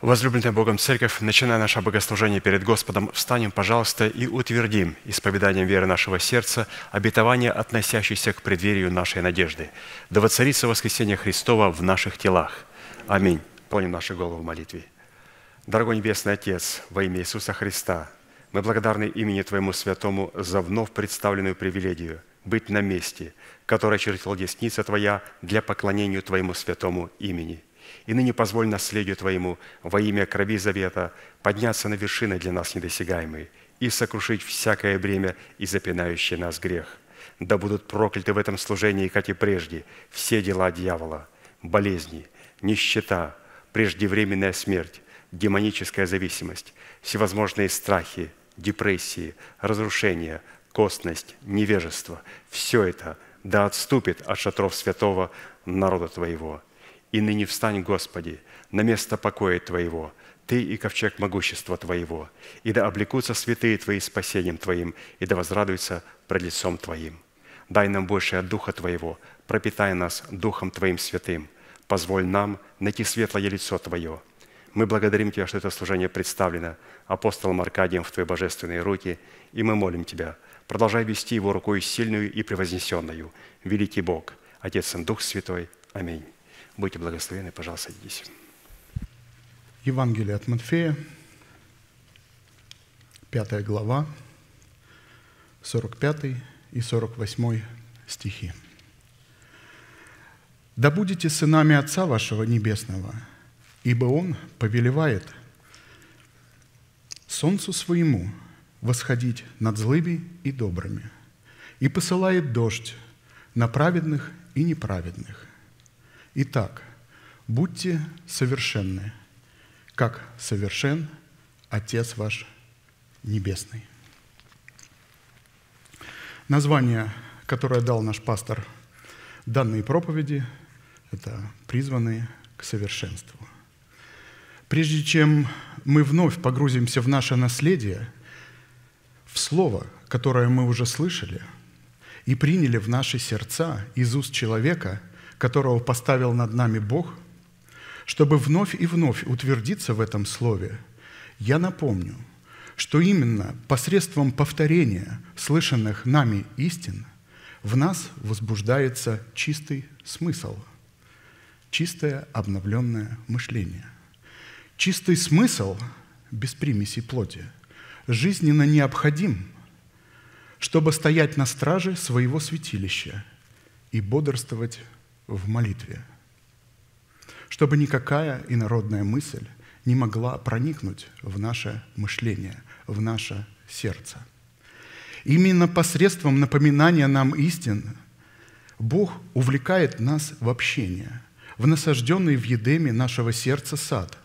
Возлюбленная Богом Церковь, начиная наше богослужение перед Господом, встанем, пожалуйста, и утвердим исповеданием веры нашего сердца обетование, относящееся к преддверию нашей надежды. Да воцарится воскресение Христова в наших телах. Аминь. Поним наши головы в молитве. Дорогой Небесный Отец, во имя Иисуса Христа, мы благодарны имени Твоему Святому за вновь представленную привилегию быть на месте, которое чертил десница Твоя для поклонения Твоему Святому имени – и ныне позволь наследию Твоему во имя крови завета подняться на вершины для нас недосягаемые и сокрушить всякое бремя и запинающий нас грех. Да будут прокляты в этом служении, как и прежде, все дела дьявола, болезни, нищета, преждевременная смерть, демоническая зависимость, всевозможные страхи, депрессии, разрушения, косность, невежество – все это да отступит от шатров святого народа Твоего – и ныне встань, Господи, на место покоя Твоего, Ты и ковчег могущества Твоего, и да облекутся святые Твои спасением Твоим, и да возрадуются пред лицом Твоим. Дай нам больше от Духа Твоего, пропитай нас Духом Твоим святым, позволь нам найти светлое лицо Твое. Мы благодарим Тебя, что это служение представлено апостолом Аркадием в Твои божественные руки, и мы молим Тебя, продолжай вести его рукой сильную и превознесенную. Великий Бог, Отец и Дух Святой. Аминь. Будьте благословены, пожалуйста, садитесь. Евангелие от Матфея, 5 глава, 45 и 48 стихи. «Да будете сынами Отца вашего Небесного, ибо Он повелевает солнцу своему восходить над злыми и добрыми, и посылает дождь на праведных и неправедных. Итак, будьте совершенны, как совершен Отец ваш Небесный. Название, которое дал наш пастор данной проповеди, это «Призванные к совершенству». Прежде чем мы вновь погрузимся в наше наследие, в слово, которое мы уже слышали и приняли в наши сердца из уст человека – которого поставил над нами Бог, чтобы вновь и вновь утвердиться в этом слове, я напомню, что именно посредством повторения слышанных нами истин в нас возбуждается чистый смысл, чистое обновленное мышление. Чистый смысл без примесей плоти жизненно необходим, чтобы стоять на страже своего святилища и бодрствовать в молитве, чтобы никакая инородная мысль не могла проникнуть в наше мышление, в наше сердце. Именно посредством напоминания нам истин Бог увлекает нас в общение, в насажденный в едеме нашего сердца сад,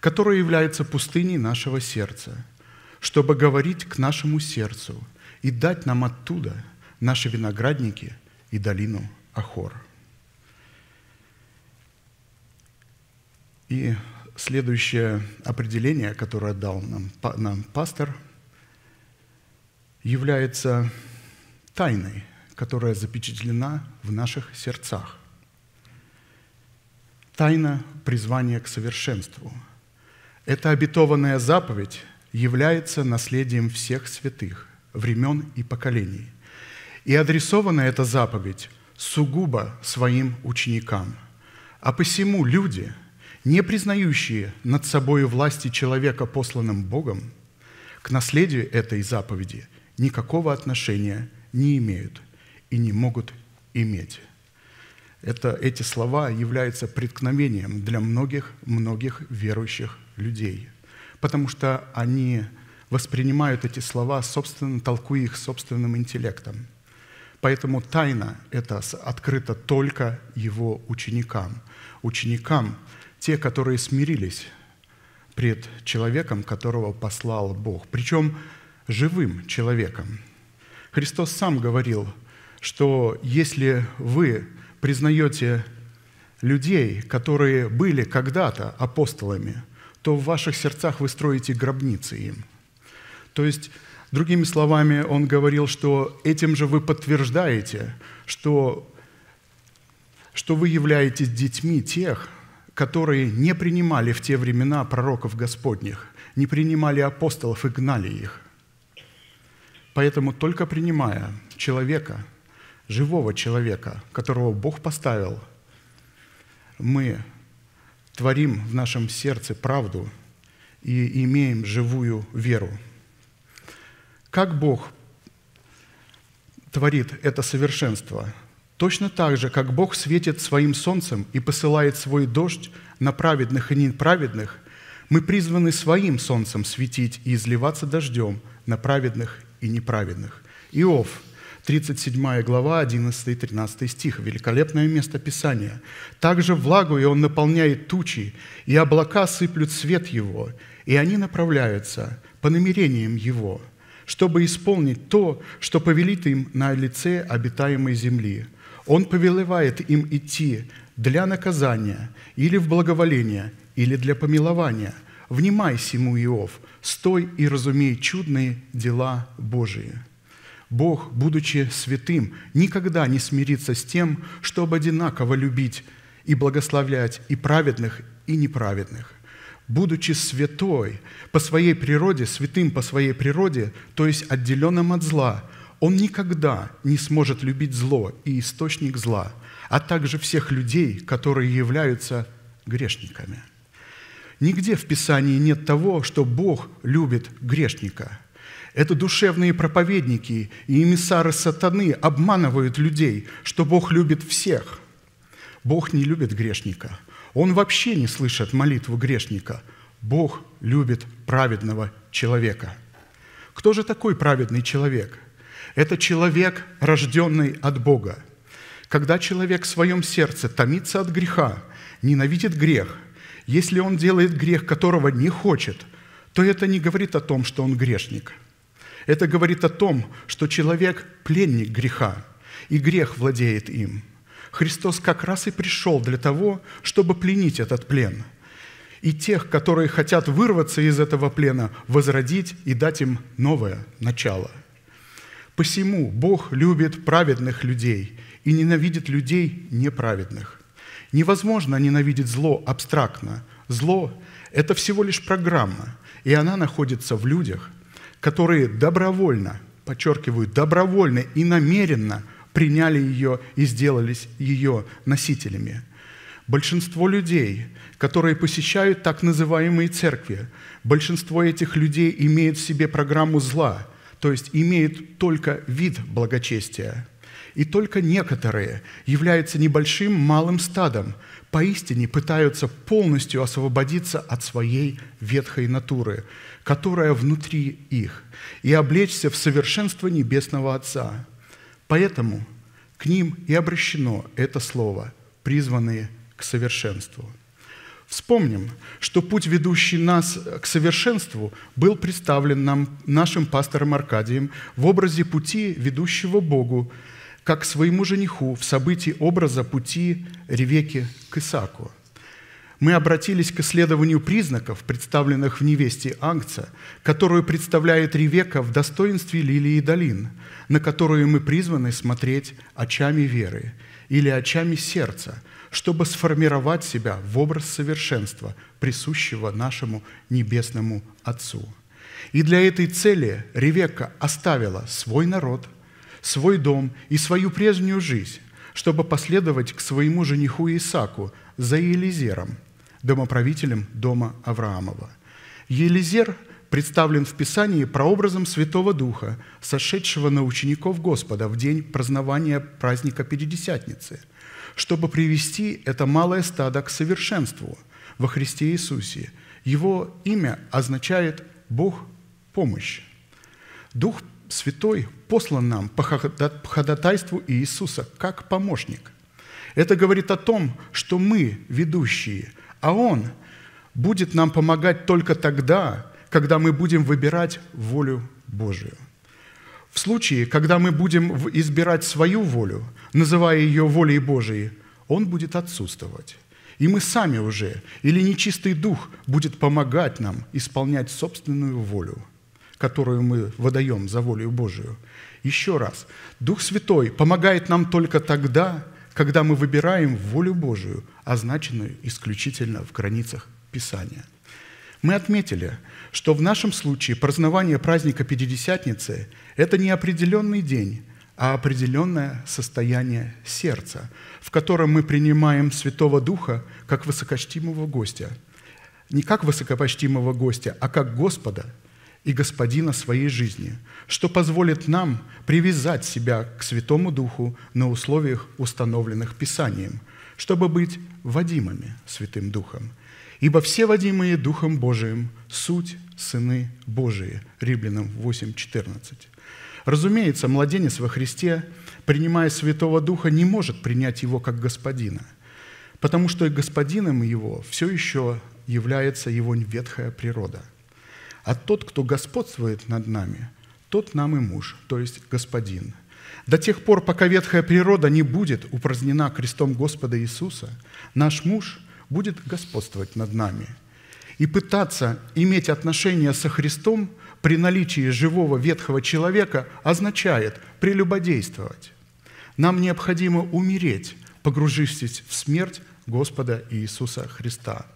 который является пустыней нашего сердца, чтобы говорить к нашему сердцу и дать нам оттуда наши виноградники и долину Ахор. И следующее определение, которое дал нам, нам пастор, является тайной, которая запечатлена в наших сердцах. Тайна призвания к совершенству. Эта обетованная заповедь является наследием всех святых, времен и поколений. И адресована эта заповедь сугубо своим ученикам. А посему люди – не признающие над собой власти человека, посланным Богом, к наследию этой заповеди никакого отношения не имеют и не могут иметь. Это, эти слова являются преткновением для многих-многих верующих людей, потому что они воспринимают эти слова, собственно, толкуя их собственным интеллектом. Поэтому тайна эта открыта только его ученикам, ученикам, те, которые смирились пред человеком, которого послал Бог, причем живым человеком. Христос сам говорил, что если вы признаете людей, которые были когда-то апостолами, то в ваших сердцах вы строите гробницы им. То есть, другими словами, он говорил, что этим же вы подтверждаете, что, что вы являетесь детьми тех, которые не принимали в те времена пророков Господних, не принимали апостолов и гнали их. Поэтому только принимая человека, живого человека, которого Бог поставил, мы творим в нашем сердце правду и имеем живую веру. Как Бог творит это совершенство – Точно так же, как Бог светит своим солнцем и посылает свой дождь на праведных и неправедных, мы призваны своим солнцем светить и изливаться дождем на праведных и неправедных. Иов, 37 глава, 11-13 стих. Великолепное место Писания. «Также влагу и он наполняет тучи, и облака сыплют свет его, и они направляются по намерениям его, чтобы исполнить то, что повелит им на лице обитаемой земли, он повелевает им идти для наказания или в благоволение, или для помилования. Внимай сему, Иов, стой и разумей чудные дела Божии». Бог, будучи святым, никогда не смирится с тем, чтобы одинаково любить и благословлять и праведных, и неправедных. Будучи святой, по своей природе, святым по своей природе, то есть отделенным от зла – он никогда не сможет любить зло и источник зла, а также всех людей, которые являются грешниками. Нигде в Писании нет того, что Бог любит грешника. Это душевные проповедники и эмиссары сатаны обманывают людей, что Бог любит всех. Бог не любит грешника. Он вообще не слышит молитву грешника. Бог любит праведного человека. Кто же такой праведный человек? Это человек, рожденный от Бога. Когда человек в своем сердце томится от греха, ненавидит грех, если он делает грех, которого не хочет, то это не говорит о том, что он грешник. Это говорит о том, что человек – пленник греха, и грех владеет им. Христос как раз и пришел для того, чтобы пленить этот плен – и тех, которые хотят вырваться из этого плена, возродить и дать им новое начало – Посему Бог любит праведных людей и ненавидит людей неправедных. Невозможно ненавидеть зло абстрактно. Зло – это всего лишь программа, и она находится в людях, которые добровольно, подчеркиваю, добровольно и намеренно приняли ее и сделались ее носителями. Большинство людей, которые посещают так называемые церкви, большинство этих людей имеет в себе программу зла – то есть имеет только вид благочестия, и только некоторые являются небольшим малым стадом, поистине пытаются полностью освободиться от своей ветхой натуры, которая внутри их, и облечься в совершенство Небесного Отца. Поэтому к ним и обращено это слово, призванные к совершенству. Вспомним, что путь, ведущий нас к совершенству, был представлен нам, нашим пастором Аркадием в образе пути, ведущего Богу, как к своему жениху в событии образа пути Ревеки к Исаку. Мы обратились к исследованию признаков, представленных в невесте Ангца, которую представляет Ревека в достоинстве лилии долин, на которую мы призваны смотреть очами веры или очами сердца – чтобы сформировать себя в образ совершенства, присущего нашему Небесному Отцу. И для этой цели Ревекка оставила свой народ, свой дом и свою прежнюю жизнь, чтобы последовать к своему жениху Исаку за Елизером, домоправителем дома Авраамова. Елизер представлен в Писании прообразом Святого Духа, сошедшего на учеников Господа в день празднования праздника Пятидесятницы – чтобы привести это малое стадо к совершенству во Христе Иисусе. Его имя означает «Бог – помощь». Дух Святой послан нам по ходатайству Иисуса как помощник. Это говорит о том, что мы – ведущие, а Он будет нам помогать только тогда, когда мы будем выбирать волю Божию – в случае, когда мы будем избирать свою волю, называя ее волей Божией, он будет отсутствовать. И мы сами уже, или нечистый дух будет помогать нам исполнять собственную волю, которую мы выдаем за волю Божию. Еще раз, Дух Святой помогает нам только тогда, когда мы выбираем волю Божию, означенную исключительно в границах Писания. Мы отметили, что в нашем случае празднование праздника Пятидесятницы – это не определенный день, а определенное состояние сердца, в котором мы принимаем Святого Духа как высокочтимого гостя. Не как высокопочтимого гостя, а как Господа и Господина своей жизни, что позволит нам привязать себя к Святому Духу на условиях, установленных Писанием, чтобы быть водимыми Святым Духом – Ибо все водимые Духом Божиим – суть сыны Божии. Римлянам 8:14. Разумеется, младенец во Христе, принимая Святого Духа, не может принять его как Господина, потому что и Господином его все еще является его ветхая природа. А тот, кто господствует над нами, тот нам и муж, то есть Господин. До тех пор, пока ветхая природа не будет упразднена крестом Господа Иисуса, наш муж – будет господствовать над нами. И пытаться иметь отношения со Христом при наличии живого ветхого человека означает прелюбодействовать. Нам необходимо умереть, погружившись в смерть Господа Иисуса Христа.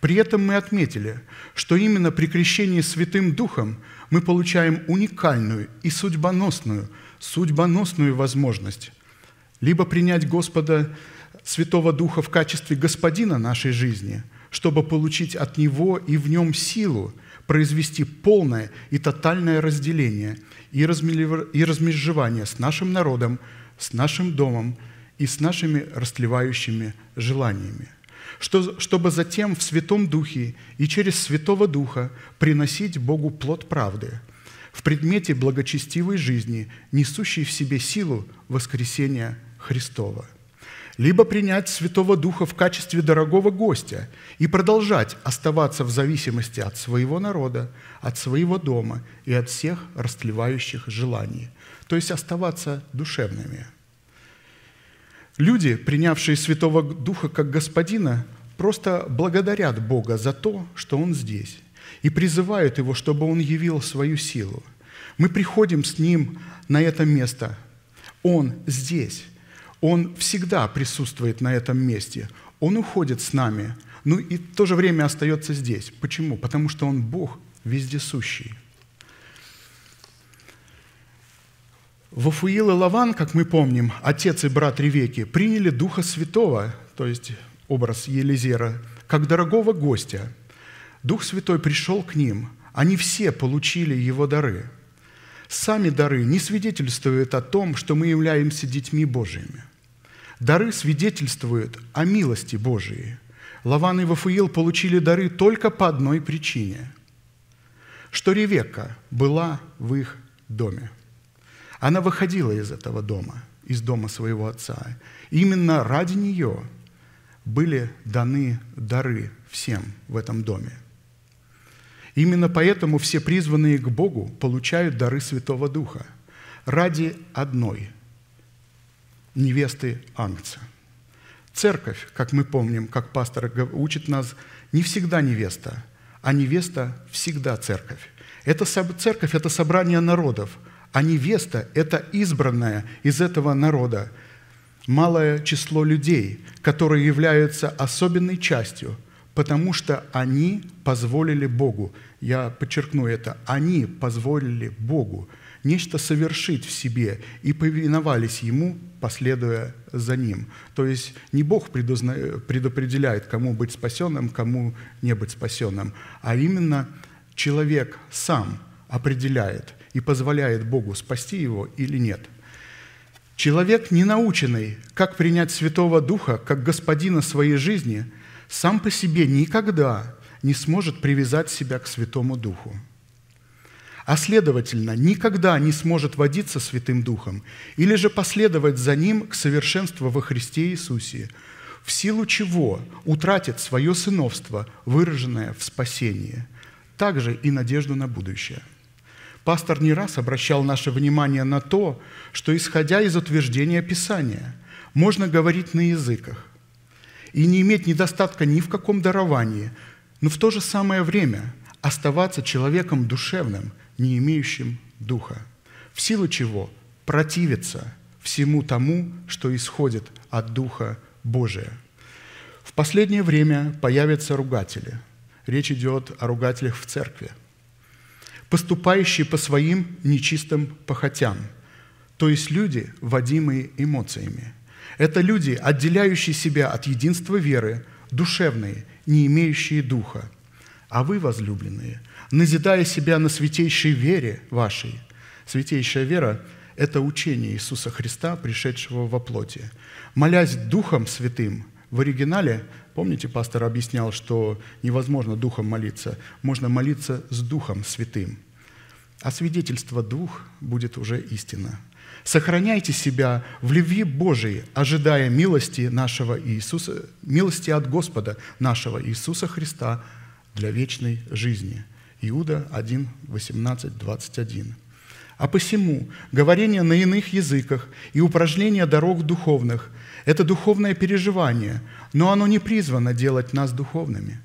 При этом мы отметили, что именно при крещении Святым Духом мы получаем уникальную и судьбоносную, судьбоносную возможность либо принять Господа Святого Духа в качестве Господина нашей жизни, чтобы получить от Него и в Нем силу произвести полное и тотальное разделение и размежевание с нашим народом, с нашим домом и с нашими растлевающими желаниями, чтобы затем в Святом Духе и через Святого Духа приносить Богу плод правды в предмете благочестивой жизни, несущей в себе силу воскресения Христова либо принять Святого Духа в качестве дорогого гостя и продолжать оставаться в зависимости от своего народа, от своего дома и от всех растлевающих желаний, то есть оставаться душевными. Люди, принявшие Святого Духа как Господина, просто благодарят Бога за то, что Он здесь, и призывают Его, чтобы Он явил свою силу. Мы приходим с Ним на это место. Он здесь. Он всегда присутствует на этом месте. Он уходит с нами, ну и в то же время остается здесь. Почему? Потому что Он Бог вездесущий. Вафуил и Лаван, как мы помним, отец и брат Ревеки, приняли Духа Святого, то есть образ Елизера, как дорогого гостя. Дух Святой пришел к ним, они все получили его дары. Сами дары не свидетельствуют о том, что мы являемся детьми Божьими – Дары свидетельствуют о милости Божией. Лаван и Вафуил получили дары только по одной причине, что Ревека была в их доме. Она выходила из этого дома, из дома своего отца. именно ради нее были даны дары всем в этом доме. Именно поэтому все призванные к Богу получают дары Святого Духа ради одной невесты Ангца. Церковь, как мы помним, как пастор учит нас, не всегда невеста, а невеста всегда церковь. Это церковь – это собрание народов, а невеста – это избранная из этого народа, малое число людей, которые являются особенной частью, потому что они позволили Богу, я подчеркну это, они позволили Богу – нечто совершить в себе, и повиновались Ему, последуя за Ним. То есть не Бог предопределяет, кому быть спасенным, кому не быть спасенным, а именно человек сам определяет и позволяет Богу спасти его или нет. Человек, не наученный, как принять Святого Духа, как господина своей жизни, сам по себе никогда не сможет привязать себя к Святому Духу – а следовательно, никогда не сможет водиться Святым Духом или же последовать за Ним к совершенству во Христе Иисусе, в силу чего утратит свое сыновство, выраженное в спасении, также и надежду на будущее. Пастор не раз обращал наше внимание на то, что, исходя из утверждения Писания, можно говорить на языках и не иметь недостатка ни в каком даровании, но в то же самое время оставаться человеком душевным – не имеющим духа, в силу чего противится всему тому, что исходит от Духа Божия. В последнее время появятся ругатели. Речь идет о ругателях в церкви. Поступающие по своим нечистым похотям, то есть люди, водимые эмоциями. Это люди, отделяющие себя от единства веры, душевные, не имеющие духа. А вы, возлюбленные – назидая себя на святейшей вере вашей. Святейшая вера – это учение Иисуса Христа, пришедшего во плоти. Молясь Духом Святым, в оригинале, помните, пастор объяснял, что невозможно Духом молиться, можно молиться с Духом Святым. А свидетельство дух будет уже истина. Сохраняйте себя в любви Божией, ожидая милости нашего Иисуса, милости от Господа нашего Иисуса Христа для вечной жизни. Иуда 1, 18, 21. «А посему говорение на иных языках и упражнение дорог духовных – это духовное переживание, но оно не призвано делать нас духовными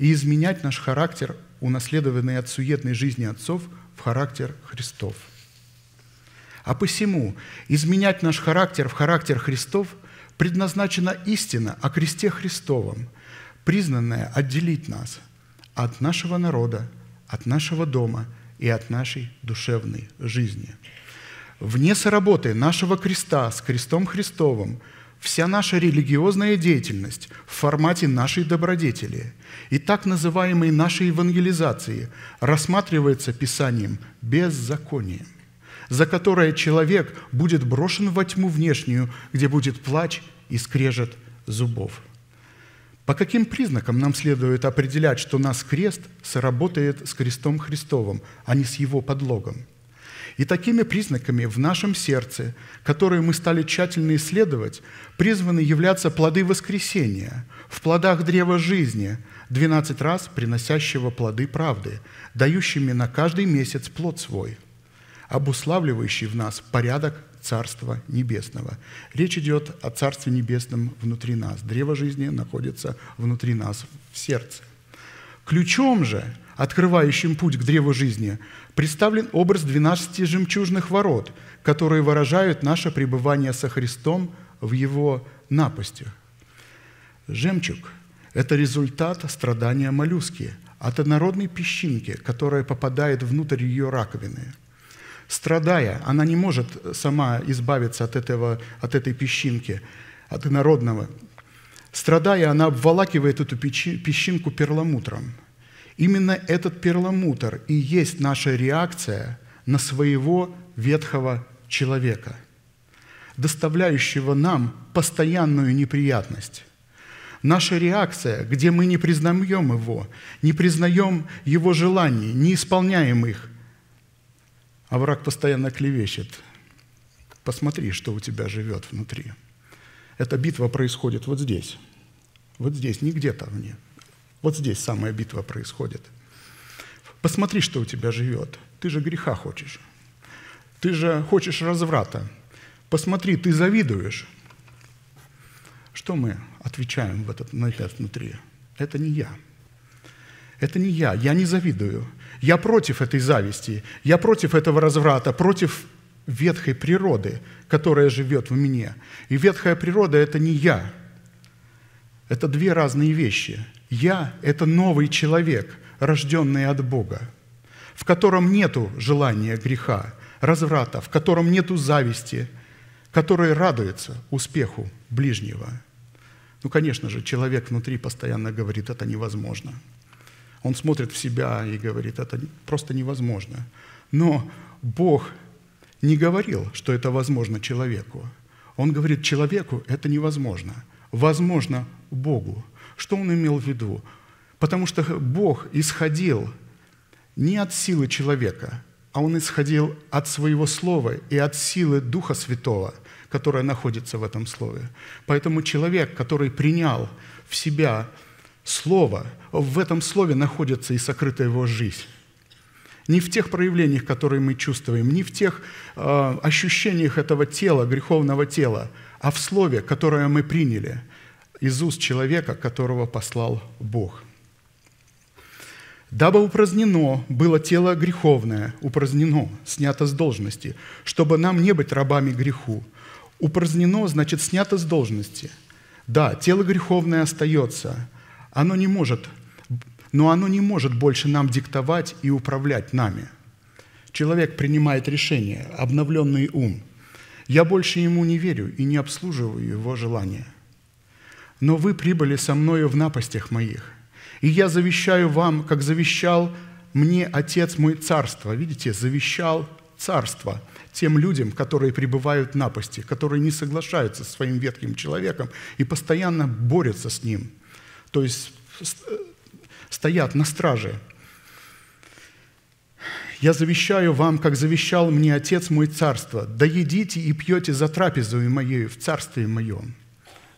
и изменять наш характер, унаследованный от суетной жизни отцов, в характер Христов. А посему изменять наш характер в характер Христов предназначена истина о кресте Христовом, признанная отделить нас от нашего народа – от нашего дома и от нашей душевной жизни. Вне соработы нашего креста с крестом Христовым вся наша религиозная деятельность в формате нашей добродетели и так называемой нашей евангелизации рассматривается Писанием беззаконием, за которое человек будет брошен во тьму внешнюю, где будет плач и скрежет зубов. По каким признакам нам следует определять, что нас крест сработает с крестом Христовым, а не с его подлогом? И такими признаками в нашем сердце, которые мы стали тщательно исследовать, призваны являться плоды воскресения в плодах древа жизни, 12 раз приносящего плоды правды, дающими на каждый месяц плод свой, обуславливающий в нас порядок Царства Небесного. Речь идет о Царстве Небесном внутри нас. Древо жизни находится внутри нас, в сердце. Ключом же, открывающим путь к древу жизни, представлен образ 12 жемчужных ворот, которые выражают наше пребывание со Христом в Его напастях. Жемчуг – это результат страдания моллюски от однородной песчинки, которая попадает внутрь ее раковины – страдая. Она не может сама избавиться от, этого, от этой песчинки, от инородного. Страдая, она обволакивает эту песчинку перламутром. Именно этот перламутр и есть наша реакция на своего ветхого человека, доставляющего нам постоянную неприятность. Наша реакция, где мы не признаем его, не признаем его желаний, не исполняем их, а враг постоянно клевещет. Посмотри, что у тебя живет внутри. Эта битва происходит вот здесь. Вот здесь, не где-то вне. Вот здесь самая битва происходит. Посмотри, что у тебя живет. Ты же греха хочешь. Ты же хочешь разврата. Посмотри, ты завидуешь. Что мы отвечаем в этот, на этот внутри? Это не я. Это не я. Я не завидую. Я против этой зависти, я против этого разврата, против ветхой природы, которая живет в мне. И ветхая природа – это не я. Это две разные вещи. Я – это новый человек, рожденный от Бога, в котором нету желания греха, разврата, в котором нету зависти, который радуется успеху ближнего. Ну, конечно же, человек внутри постоянно говорит, это невозможно – он смотрит в себя и говорит, это просто невозможно. Но Бог не говорил, что это возможно человеку. Он говорит, человеку это невозможно. Возможно Богу. Что он имел в виду? Потому что Бог исходил не от силы человека, а он исходил от своего слова и от силы Духа Святого, которая находится в этом слове. Поэтому человек, который принял в себя Слово, в этом слове находится и сокрыта его жизнь. Не в тех проявлениях, которые мы чувствуем, не в тех э, ощущениях этого тела, греховного тела, а в слове, которое мы приняли из уст человека, которого послал Бог. «Дабы упразднено было тело греховное, упразднено, снято с должности, чтобы нам не быть рабами греху». Упразднено, значит, снято с должности. Да, тело греховное остается – оно не может, но оно не может больше нам диктовать и управлять нами. Человек принимает решение, обновленный ум. Я больше ему не верю и не обслуживаю его желания. Но вы прибыли со мною в напастях моих, и я завещаю вам, как завещал мне Отец мой царство. Видите, завещал царство тем людям, которые пребывают в напасти, которые не соглашаются с своим ветхим человеком и постоянно борются с ним – то есть э, стоят на страже. «Я завещаю вам, как завещал мне Отец мой царство, да едите и пьете за трапезою моею в царстве моем».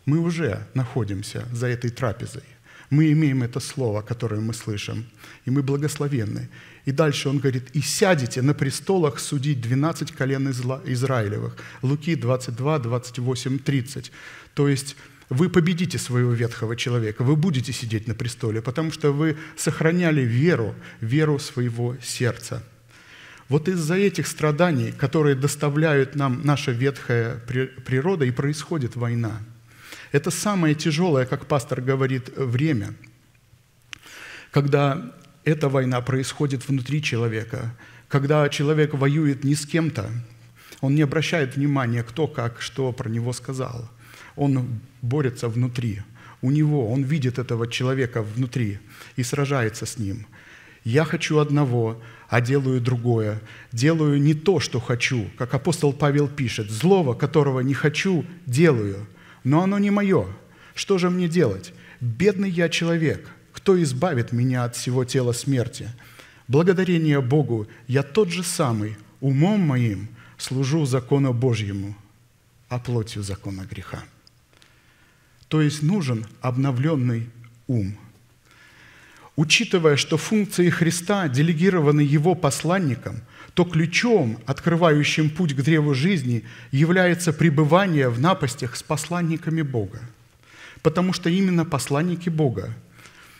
Мы уже находимся за этой трапезой. Мы имеем это слово, которое мы слышим, и мы благословенны. И дальше он говорит, «И сядете на престолах судить 12 колен Израилевых». Луки 22, 28, 30. То есть вы победите своего ветхого человека, вы будете сидеть на престоле, потому что вы сохраняли веру, веру своего сердца. Вот из-за этих страданий, которые доставляют нам наша ветхая природа, и происходит война. Это самое тяжелое, как пастор говорит, время, когда эта война происходит внутри человека, когда человек воюет не с кем-то, он не обращает внимания, кто как, что про него сказал. Он борется внутри. У него, он видит этого человека внутри и сражается с ним. Я хочу одного, а делаю другое. Делаю не то, что хочу, как апостол Павел пишет. Злого, которого не хочу, делаю, но оно не мое. Что же мне делать? Бедный я человек. Кто избавит меня от всего тела смерти? Благодарение Богу, я тот же самый, умом моим служу закону Божьему, а плотью закона греха то есть нужен обновленный ум. Учитывая, что функции Христа делегированы Его посланникам, то ключом, открывающим путь к древу жизни, является пребывание в напастях с посланниками Бога. Потому что именно посланники Бога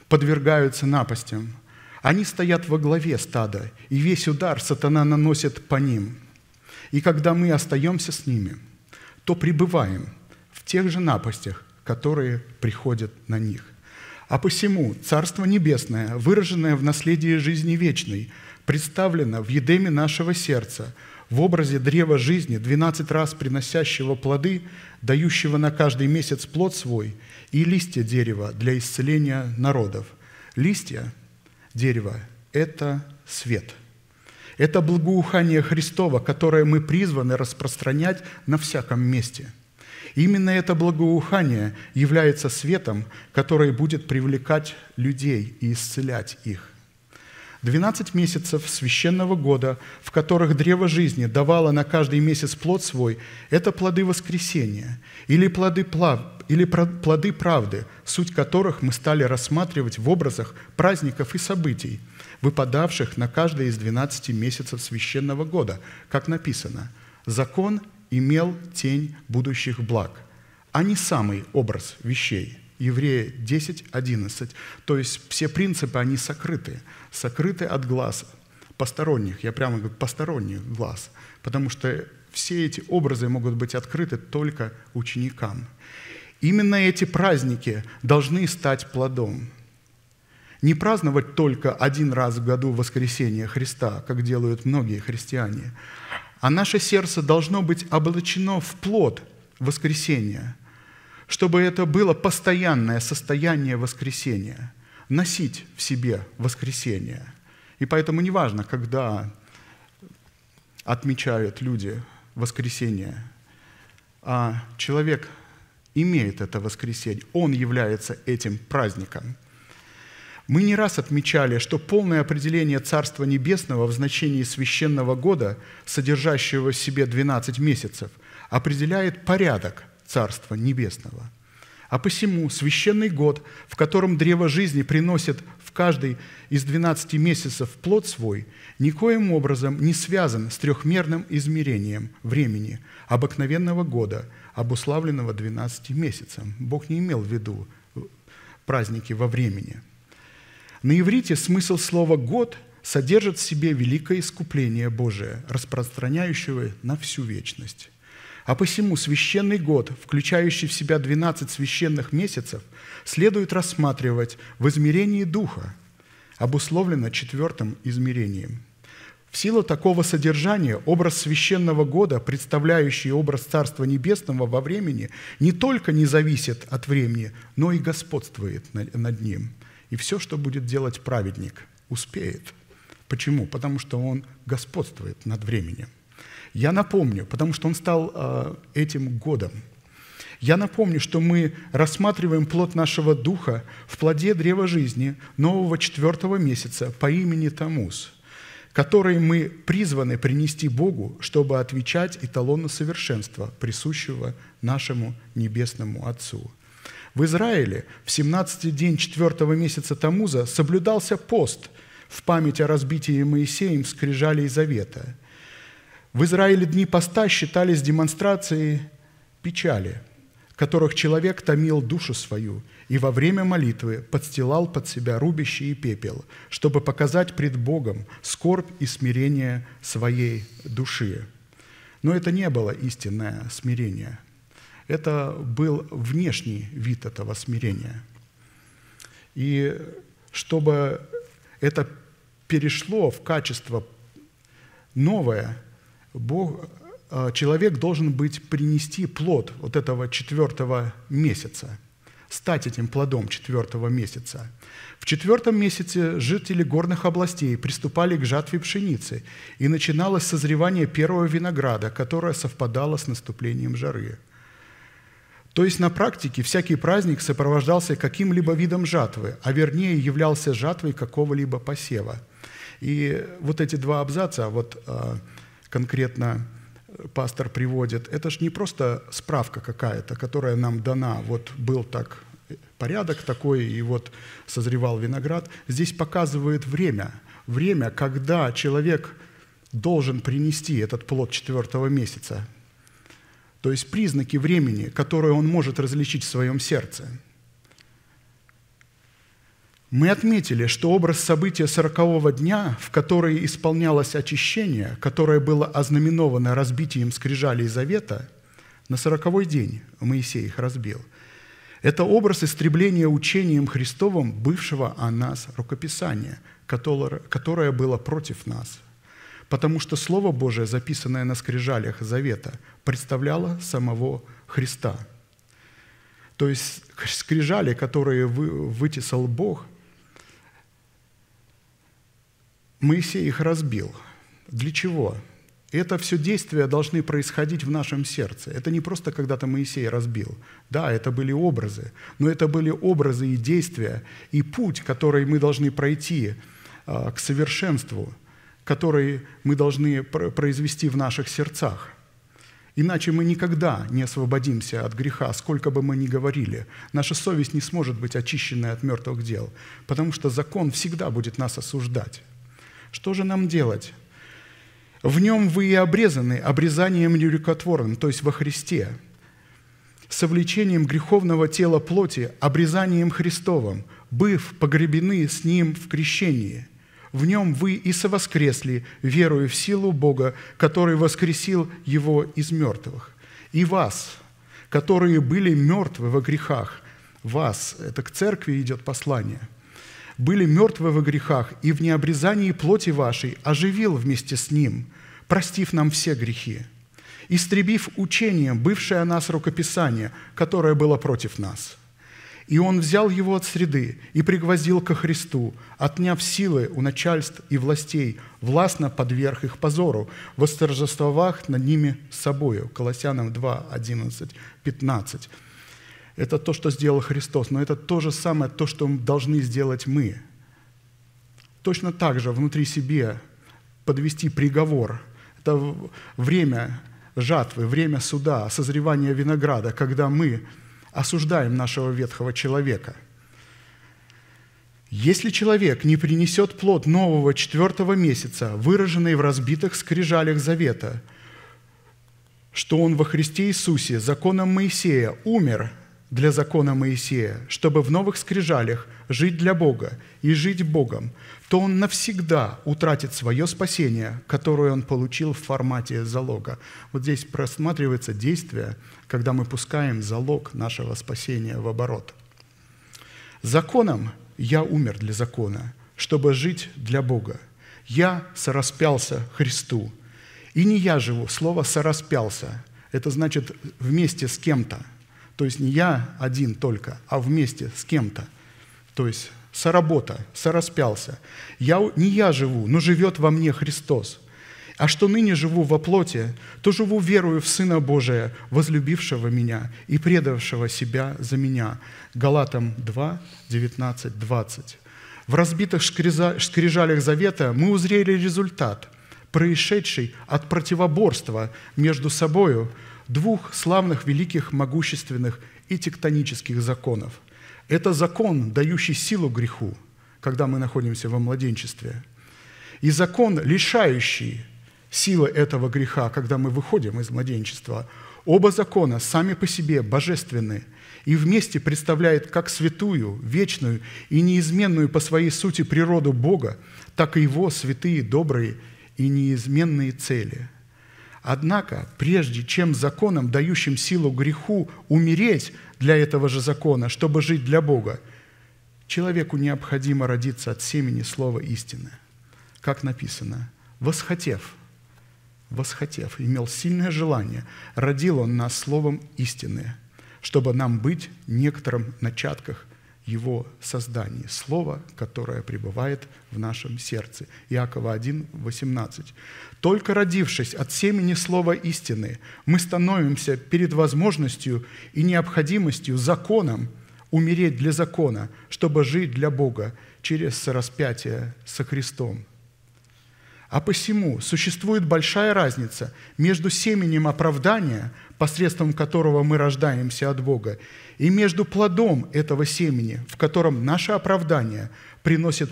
подвергаются напастям. Они стоят во главе стада, и весь удар сатана наносит по ним. И когда мы остаемся с ними, то пребываем в тех же напастях, которые приходят на них. А посему Царство Небесное, выраженное в наследии жизни вечной, представлено в едеме нашего сердца, в образе древа жизни, двенадцать раз приносящего плоды, дающего на каждый месяц плод свой, и листья дерева для исцеления народов. Листья дерева – это свет. Это благоухание Христова, которое мы призваны распространять на всяком месте – Именно это благоухание является светом, который будет привлекать людей и исцелять их. Двенадцать месяцев священного года, в которых древо жизни давало на каждый месяц плод свой, это плоды воскресения или плоды, плав... или плоды правды, суть которых мы стали рассматривать в образах праздников и событий, выпадавших на каждый из двенадцати месяцев священного года, как написано, закон имел тень будущих благ, а не самый образ вещей. Еврея 10:11, То есть все принципы, они сокрыты, сокрыты от глаз посторонних, я прямо говорю, посторонних глаз, потому что все эти образы могут быть открыты только ученикам. Именно эти праздники должны стать плодом. Не праздновать только один раз в году воскресение Христа, как делают многие христиане, а наше сердце должно быть облачено в плод воскресения, чтобы это было постоянное состояние воскресения, носить в себе воскресение. И поэтому неважно, когда отмечают люди воскресение, а человек имеет это воскресенье, он является этим праздником – мы не раз отмечали, что полное определение Царства Небесного в значении священного года, содержащего в себе 12 месяцев, определяет порядок Царства Небесного. А посему священный год, в котором древо жизни приносит в каждый из 12 месяцев плод свой, никоим образом не связан с трехмерным измерением времени обыкновенного года, обуславленного 12 месяцем. Бог не имел в виду праздники во времени – на иврите смысл слова «год» содержит в себе великое искупление Божие, распространяющего на всю вечность. А посему священный год, включающий в себя 12 священных месяцев, следует рассматривать в измерении духа, обусловлено четвертым измерением. В силу такого содержания образ священного года, представляющий образ Царства Небесного во времени, не только не зависит от времени, но и господствует над ним – и все, что будет делать праведник, успеет. Почему? Потому что он господствует над временем. Я напомню, потому что он стал э, этим годом. Я напомню, что мы рассматриваем плод нашего духа в плоде древа жизни нового четвертого месяца по имени Тамус, который мы призваны принести Богу, чтобы отвечать эталону совершенства, присущего нашему Небесному Отцу – в Израиле в 17-й день 4 месяца Тамуза соблюдался пост в память о разбитии Моисеем скрижалей завета. В Израиле дни поста считались демонстрацией печали, которых человек томил душу свою и во время молитвы подстилал под себя рубище и пепел, чтобы показать пред Богом скорбь и смирение своей души. Но это не было истинное смирение – это был внешний вид этого смирения. И чтобы это перешло в качество новое, Бог, а, человек должен быть принести плод вот этого четвертого месяца, стать этим плодом четвертого месяца. В четвертом месяце жители горных областей приступали к жатве пшеницы, и начиналось созревание первого винограда, которое совпадало с наступлением жары – то есть на практике всякий праздник сопровождался каким-либо видом жатвы, а вернее являлся жатвой какого-либо посева. И вот эти два абзаца, вот а, конкретно э, пастор приводит, это ж не просто справка какая-то, которая нам дана, вот был так э, порядок такой, и вот созревал виноград. Здесь показывает время, время, когда человек должен принести этот плод четвертого месяца то есть признаки времени, которые он может различить в своем сердце. Мы отметили, что образ события сорокового дня, в который исполнялось очищение, которое было ознаменовано разбитием скрижалей завета, на сороковой день Моисей их разбил. Это образ истребления учением Христовым бывшего о нас рукописания, которое было против нас – потому что Слово Божие, записанное на скрижалях Завета, представляло самого Христа. То есть скрижали, которые вытесал Бог, Моисей их разбил. Для чего? Это все действия должны происходить в нашем сердце. Это не просто когда-то Моисей разбил. Да, это были образы, но это были образы и действия, и путь, который мы должны пройти а, к совершенству – который мы должны произвести в наших сердцах. Иначе мы никогда не освободимся от греха, сколько бы мы ни говорили. Наша совесть не сможет быть очищенной от мертвых дел, потому что закон всегда будет нас осуждать. Что же нам делать? В нем вы и обрезаны обрезанием нерукотворным, то есть во Христе, совлечением греховного тела плоти, обрезанием Христовым, быв погребены с Ним в крещении – в нем вы и совоскресли, веруя в силу Бога, который воскресил его из мертвых. И вас, которые были мертвы во грехах, вас, это к церкви идет послание, были мертвы во грехах, и в необрезании плоти вашей оживил вместе с ним, простив нам все грехи, истребив учение, бывшее о нас рукописание, которое было против нас – и он взял его от среды и пригвоздил ко Христу, отняв силы у начальств и властей, властно подверг их позору, восторжествовав над ними собою». Колоссянам 2, 11, 15. Это то, что сделал Христос, но это то же самое, то, что должны сделать мы. Точно так же внутри себе подвести приговор. Это время жатвы, время суда, созревания винограда, когда мы – осуждаем нашего ветхого человека. Если человек не принесет плод нового четвертого месяца, выраженный в разбитых скрижалях завета, что он во Христе Иисусе, законом Моисея, умер для закона Моисея, чтобы в новых скрижалях жить для Бога и жить Богом, то он навсегда утратит свое спасение, которое он получил в формате залога. Вот здесь просматривается действие, когда мы пускаем залог нашего спасения в оборот. Законом я умер для закона, чтобы жить для Бога. Я сораспялся Христу. И не я живу, слово «сораспялся» – это значит вместе с кем-то – то есть не я один только, а вместе с кем-то. То есть соработа, сораспялся. Я, не я живу, но живет во мне Христос. А что ныне живу во плоти, то живу верою в Сына Божия, возлюбившего меня и предавшего себя за меня». Галатам 2, 19, 20. В разбитых скрижалях завета мы узрели результат, происшедший от противоборства между собою – двух славных, великих, могущественных и тектонических законов. Это закон, дающий силу греху, когда мы находимся во младенчестве, и закон, лишающий силы этого греха, когда мы выходим из младенчества. Оба закона сами по себе божественны и вместе представляют как святую, вечную и неизменную по своей сути природу Бога, так и Его святые, добрые и неизменные цели – Однако, прежде чем законом, дающим силу греху, умереть для этого же закона, чтобы жить для Бога, человеку необходимо родиться от семени слова истины. Как написано, «восхотев», восхотев, имел сильное желание, родил он нас словом истины, чтобы нам быть в некотором начатках его создании, Слово, которое пребывает в нашем сердце. Иакова 1, 18. «Только родившись от семени Слова истины, мы становимся перед возможностью и необходимостью законом умереть для закона, чтобы жить для Бога через распятие со Христом». А посему существует большая разница между семенем оправдания, посредством которого мы рождаемся от Бога, и между плодом этого семени, в котором наше оправдание приносит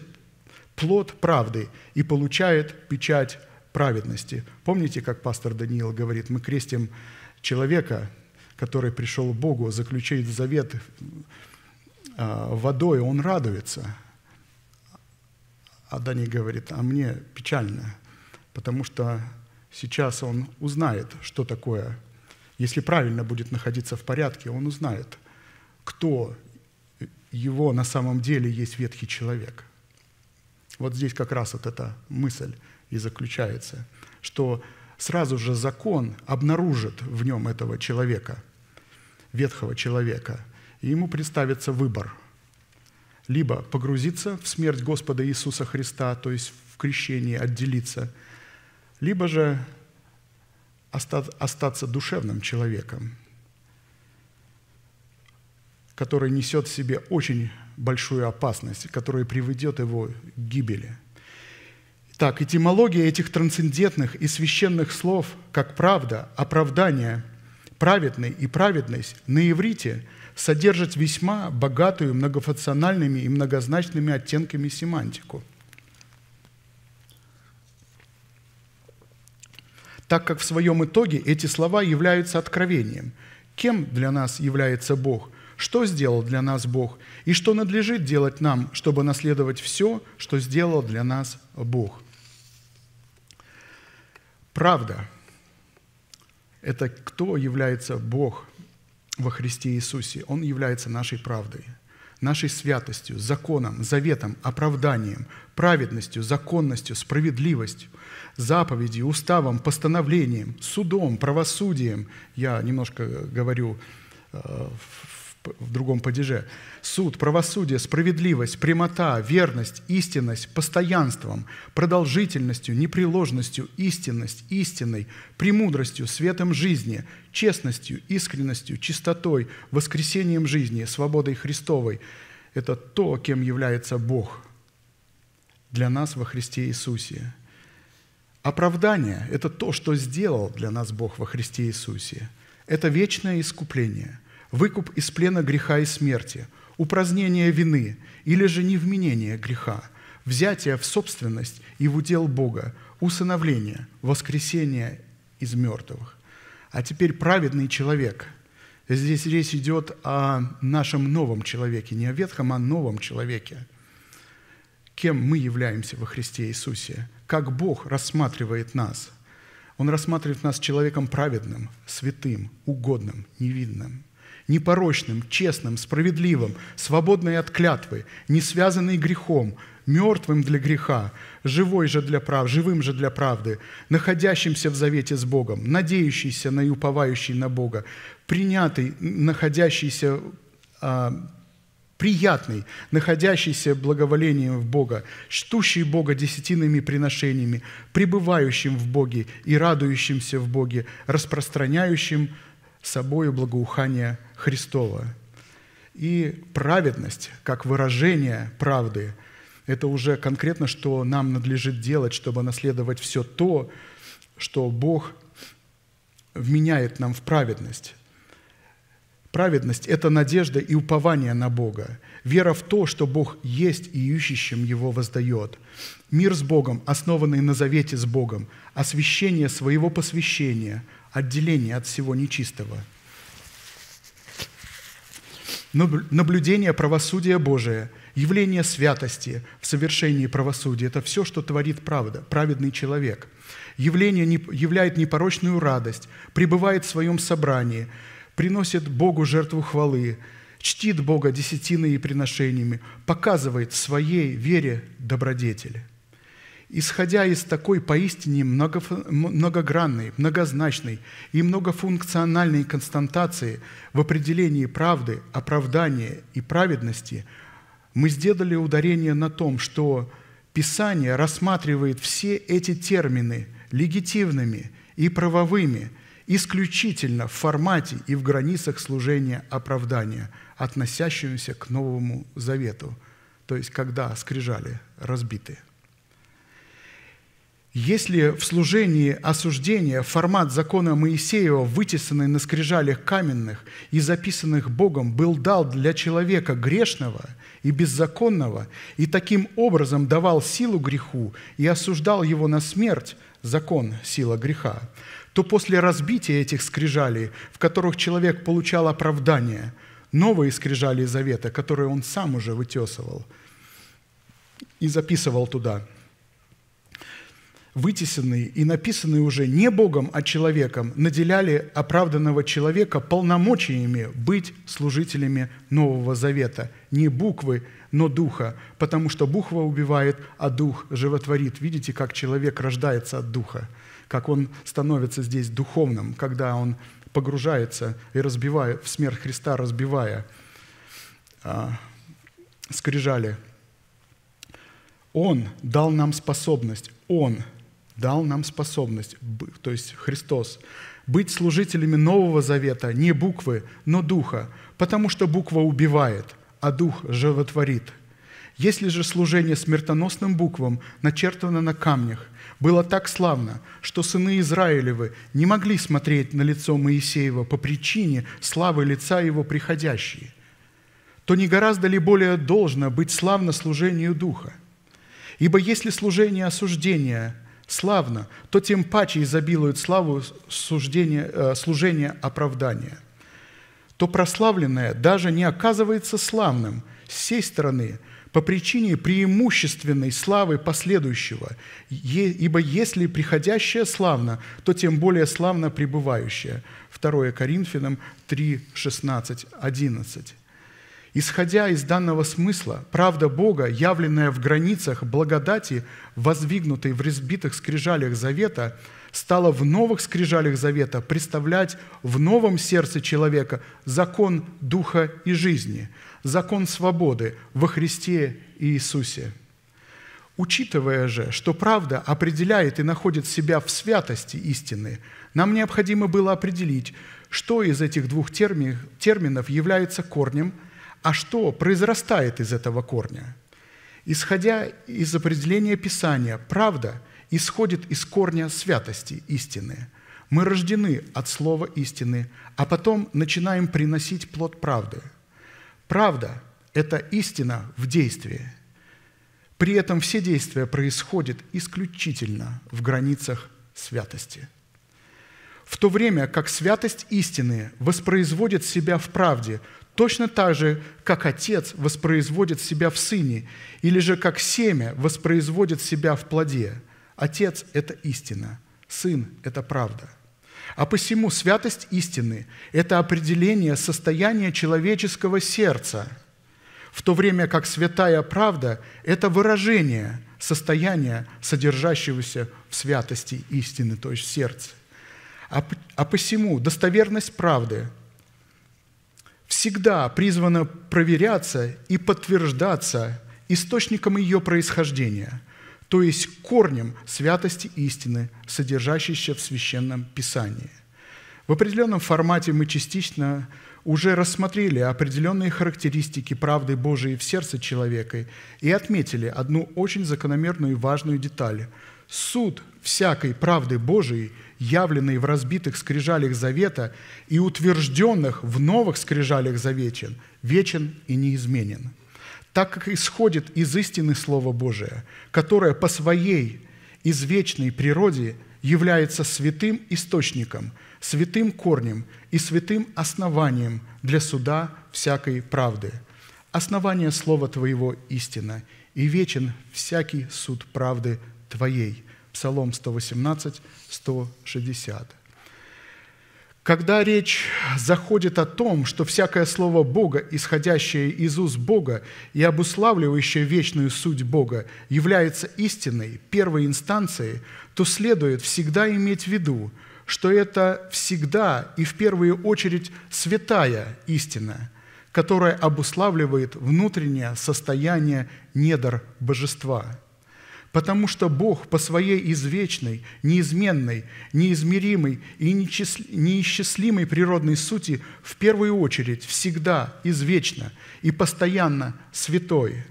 плод правды и получает печать праведности. Помните, как пастор Даниил говорит, мы крестим человека, который пришел к Богу, заключает завет а, водой, он радуется. А Дани говорит, а мне печально, потому что сейчас он узнает, что такое. Если правильно будет находиться в порядке, он узнает, кто его на самом деле есть ветхий человек. Вот здесь как раз вот эта мысль и заключается, что сразу же закон обнаружит в нем этого человека, ветхого человека, и ему представится выбор. Либо погрузиться в смерть Господа Иисуса Христа, то есть в крещение отделиться, либо же остаться душевным человеком, который несет в себе очень большую опасность, которая приведет его к гибели. Так, этимология этих трансцендентных и священных слов, как правда, оправдание, праведный и праведность на иврите содержит весьма богатую многофункциональными и многозначными оттенками семантику – так как в своем итоге эти слова являются откровением. Кем для нас является Бог? что сделал для нас Бог и что надлежит делать нам, чтобы наследовать все, что сделал для нас Бог. Правда – это кто является Бог во Христе Иисусе. Он является нашей правдой, нашей святостью, законом, заветом, оправданием, праведностью, законностью, справедливостью, заповедью, уставом, постановлением, судом, правосудием. Я немножко говорю э, в другом падеже. Суд, правосудие, справедливость, прямота, верность, истинность, постоянством, продолжительностью, непреложностью, истинность, истиной, премудростью, светом жизни, честностью, искренностью, чистотой, воскресением жизни, свободой Христовой. Это то, кем является Бог для нас во Христе Иисусе. Оправдание – это то, что сделал для нас Бог во Христе Иисусе. Это вечное искупление – выкуп из плена греха и смерти, упразднение вины или же невменение греха, взятие в собственность и в удел Бога, усыновление, воскресение из мертвых. А теперь праведный человек. Здесь речь идет о нашем новом человеке, не о ветхом, а о новом человеке. Кем мы являемся во Христе Иисусе? Как Бог рассматривает нас? Он рассматривает нас человеком праведным, святым, угодным, невидным – непорочным, честным, справедливым, свободный от клятвы, не связанный грехом, мертвым для греха, живой же для прав, живым же для правды, находящимся в завете с Богом, надеющийся на и уповающий на Бога, принятый, находящийся а, приятный, находящийся благоволением в Бога, чтущий Бога десятинными приношениями, пребывающим в Боге и радующимся в Боге, распространяющим собою благоухание Христова. И праведность, как выражение правды, это уже конкретно, что нам надлежит делать, чтобы наследовать все то, что Бог вменяет нам в праведность. Праведность – это надежда и упование на Бога, вера в то, что Бог есть и ищущим Его воздает. Мир с Богом, основанный на завете с Богом, освящение своего посвящения – отделение от всего нечистого. Наблюдение правосудия Божия, явление святости в совершении правосудия – это все, что творит правда, праведный человек. Явление не, являет непорочную радость, пребывает в своем собрании, приносит Богу жертву хвалы, чтит Бога десятиной и приношениями, показывает своей вере добродетели. Исходя из такой поистине многогранной, многозначной и многофункциональной константации в определении правды, оправдания и праведности, мы сделали ударение на том, что Писание рассматривает все эти термины легитимными и правовыми исключительно в формате и в границах служения оправдания, относящегося к Новому Завету, то есть когда скрижали разбитые. Если в служении осуждения формат закона Моисеева, вытесанный на скрижалях каменных и записанных Богом, был дал для человека грешного и беззаконного, и таким образом давал силу греху и осуждал его на смерть, закон – сила греха, то после разбития этих скрижалей, в которых человек получал оправдание, новые скрижали завета, которые он сам уже вытесывал и записывал туда – вытесанные и написанные уже не Богом, а человеком, наделяли оправданного человека полномочиями быть служителями Нового Завета. Не буквы, но духа, потому что буква убивает, а дух животворит. Видите, как человек рождается от духа, как он становится здесь духовным, когда он погружается и разбивая, в смерть Христа разбивая а, скрижали. Он дал нам способность, Он дал нам способность, то есть Христос, быть служителями Нового Завета, не буквы, но Духа, потому что буква убивает, а Дух животворит. Если же служение смертоносным буквам, начертано на камнях, было так славно, что сыны Израилевы не могли смотреть на лицо Моисеева по причине славы лица его приходящей, то не гораздо ли более должно быть славно служению Духа? Ибо если служение осуждения – славно, то тем паче изобилует славу суждение, э, служение оправдания. То прославленное даже не оказывается славным с сей стороны по причине преимущественной славы последующего, ибо если приходящее славно, то тем более славно пребывающее. 2 Коринфянам 3, 16, 11. Исходя из данного смысла, правда Бога, явленная в границах благодати, воздвигнутой в резбитых скрижалях завета, стала в новых скрижалях завета представлять в новом сердце человека закон духа и жизни, закон свободы во Христе Иисусе. Учитывая же, что правда определяет и находит себя в святости истины, нам необходимо было определить, что из этих двух терминов является корнем – а что произрастает из этого корня. Исходя из определения Писания, правда исходит из корня святости истины. Мы рождены от слова истины, а потом начинаем приносить плод правды. Правда – это истина в действии. При этом все действия происходят исключительно в границах святости. В то время как святость истины воспроизводит себя в правде – Точно так же, как отец воспроизводит себя в сыне, или же как семя воспроизводит себя в плоде. Отец – это истина, сын – это правда. А посему святость истины – это определение состояния человеческого сердца, в то время как святая правда – это выражение состояния, содержащегося в святости истины, то есть в сердце. А, а посему достоверность правды – всегда призвана проверяться и подтверждаться источником ее происхождения, то есть корнем святости истины, содержащейся в Священном Писании. В определенном формате мы частично уже рассмотрели определенные характеристики правды Божией в сердце человека и отметили одну очень закономерную и важную деталь. Суд всякой правды Божией явленные в разбитых скрижалях завета и утвержденных в новых скрижалях завечен, вечен и неизменен, так как исходит из истины Слова Божия, которое по своей извечной природе является святым источником, святым корнем и святым основанием для суда всякой правды. Основание Слова Твоего истина, и вечен всякий суд правды Твоей – Псалом 118, 160. Когда речь заходит о том, что всякое слово Бога, исходящее из уст Бога и обуславливающее вечную суть Бога, является истинной, первой инстанцией, то следует всегда иметь в виду, что это всегда и в первую очередь святая истина, которая обуславливает внутреннее состояние недр божества – Потому что Бог по своей извечной, неизменной, неизмеримой и неисчислимой природной сути в первую очередь всегда, извечно и постоянно святой.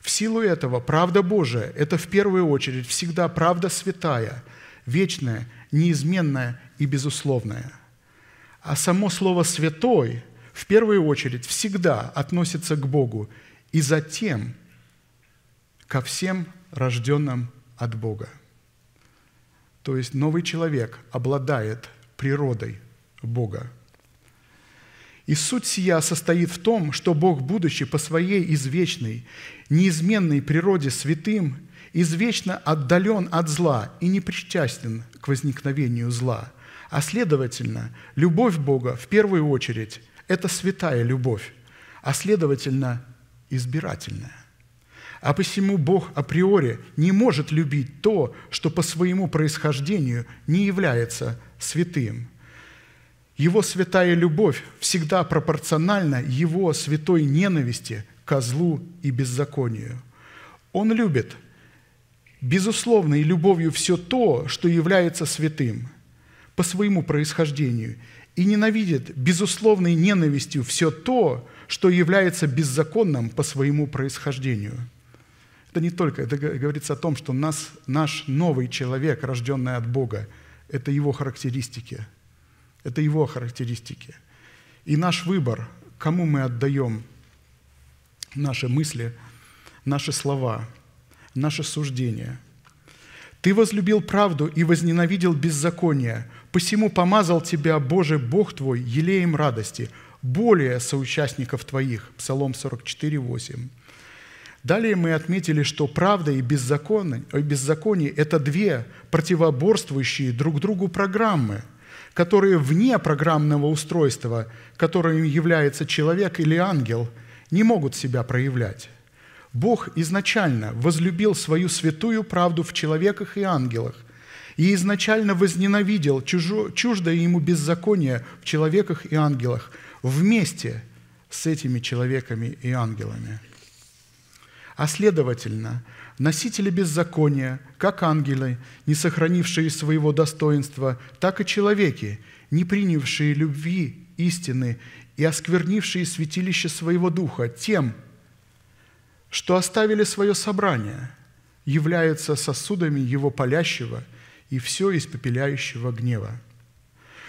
В силу этого правда Божия – это в первую очередь всегда правда святая, вечная, неизменная и безусловная. А само слово «святой» в первую очередь всегда относится к Богу и затем ко всем рожденном от Бога. То есть новый человек обладает природой Бога. И суть сия состоит в том, что Бог, будучи по своей извечной, неизменной природе святым, извечно отдален от зла и не причастен к возникновению зла. А следовательно, любовь Бога в первую очередь – это святая любовь, а следовательно, избирательная. А посему Бог априори не может любить то, что по своему происхождению не является святым. Его святая любовь всегда пропорциональна его святой ненависти ко злу и беззаконию. Он любит, безусловно, любовью все то, что является святым по своему происхождению, и ненавидит безусловной ненавистью все то, что является беззаконным по своему происхождению – это не только, это говорится о том, что нас, наш новый человек, рожденный от Бога, это его характеристики. Это его характеристики. И наш выбор, кому мы отдаем наши мысли, наши слова, наши суждения. «Ты возлюбил правду и возненавидел беззаконие, посему помазал тебя, Боже, Бог твой, елеем радости, более соучастников твоих». Псалом 44, 8. Далее мы отметили, что правда и беззаконие, беззаконие – это две противоборствующие друг другу программы, которые вне программного устройства, которым является человек или ангел, не могут себя проявлять. Бог изначально возлюбил свою святую правду в человеках и ангелах и изначально возненавидел чужо, чуждое ему беззаконие в человеках и ангелах вместе с этими человеками и ангелами – а следовательно, носители беззакония, как ангелы, не сохранившие своего достоинства, так и человеки, не принявшие любви истины и осквернившие святилище своего духа тем, что оставили свое собрание, являются сосудами его палящего и все испепеляющего гнева.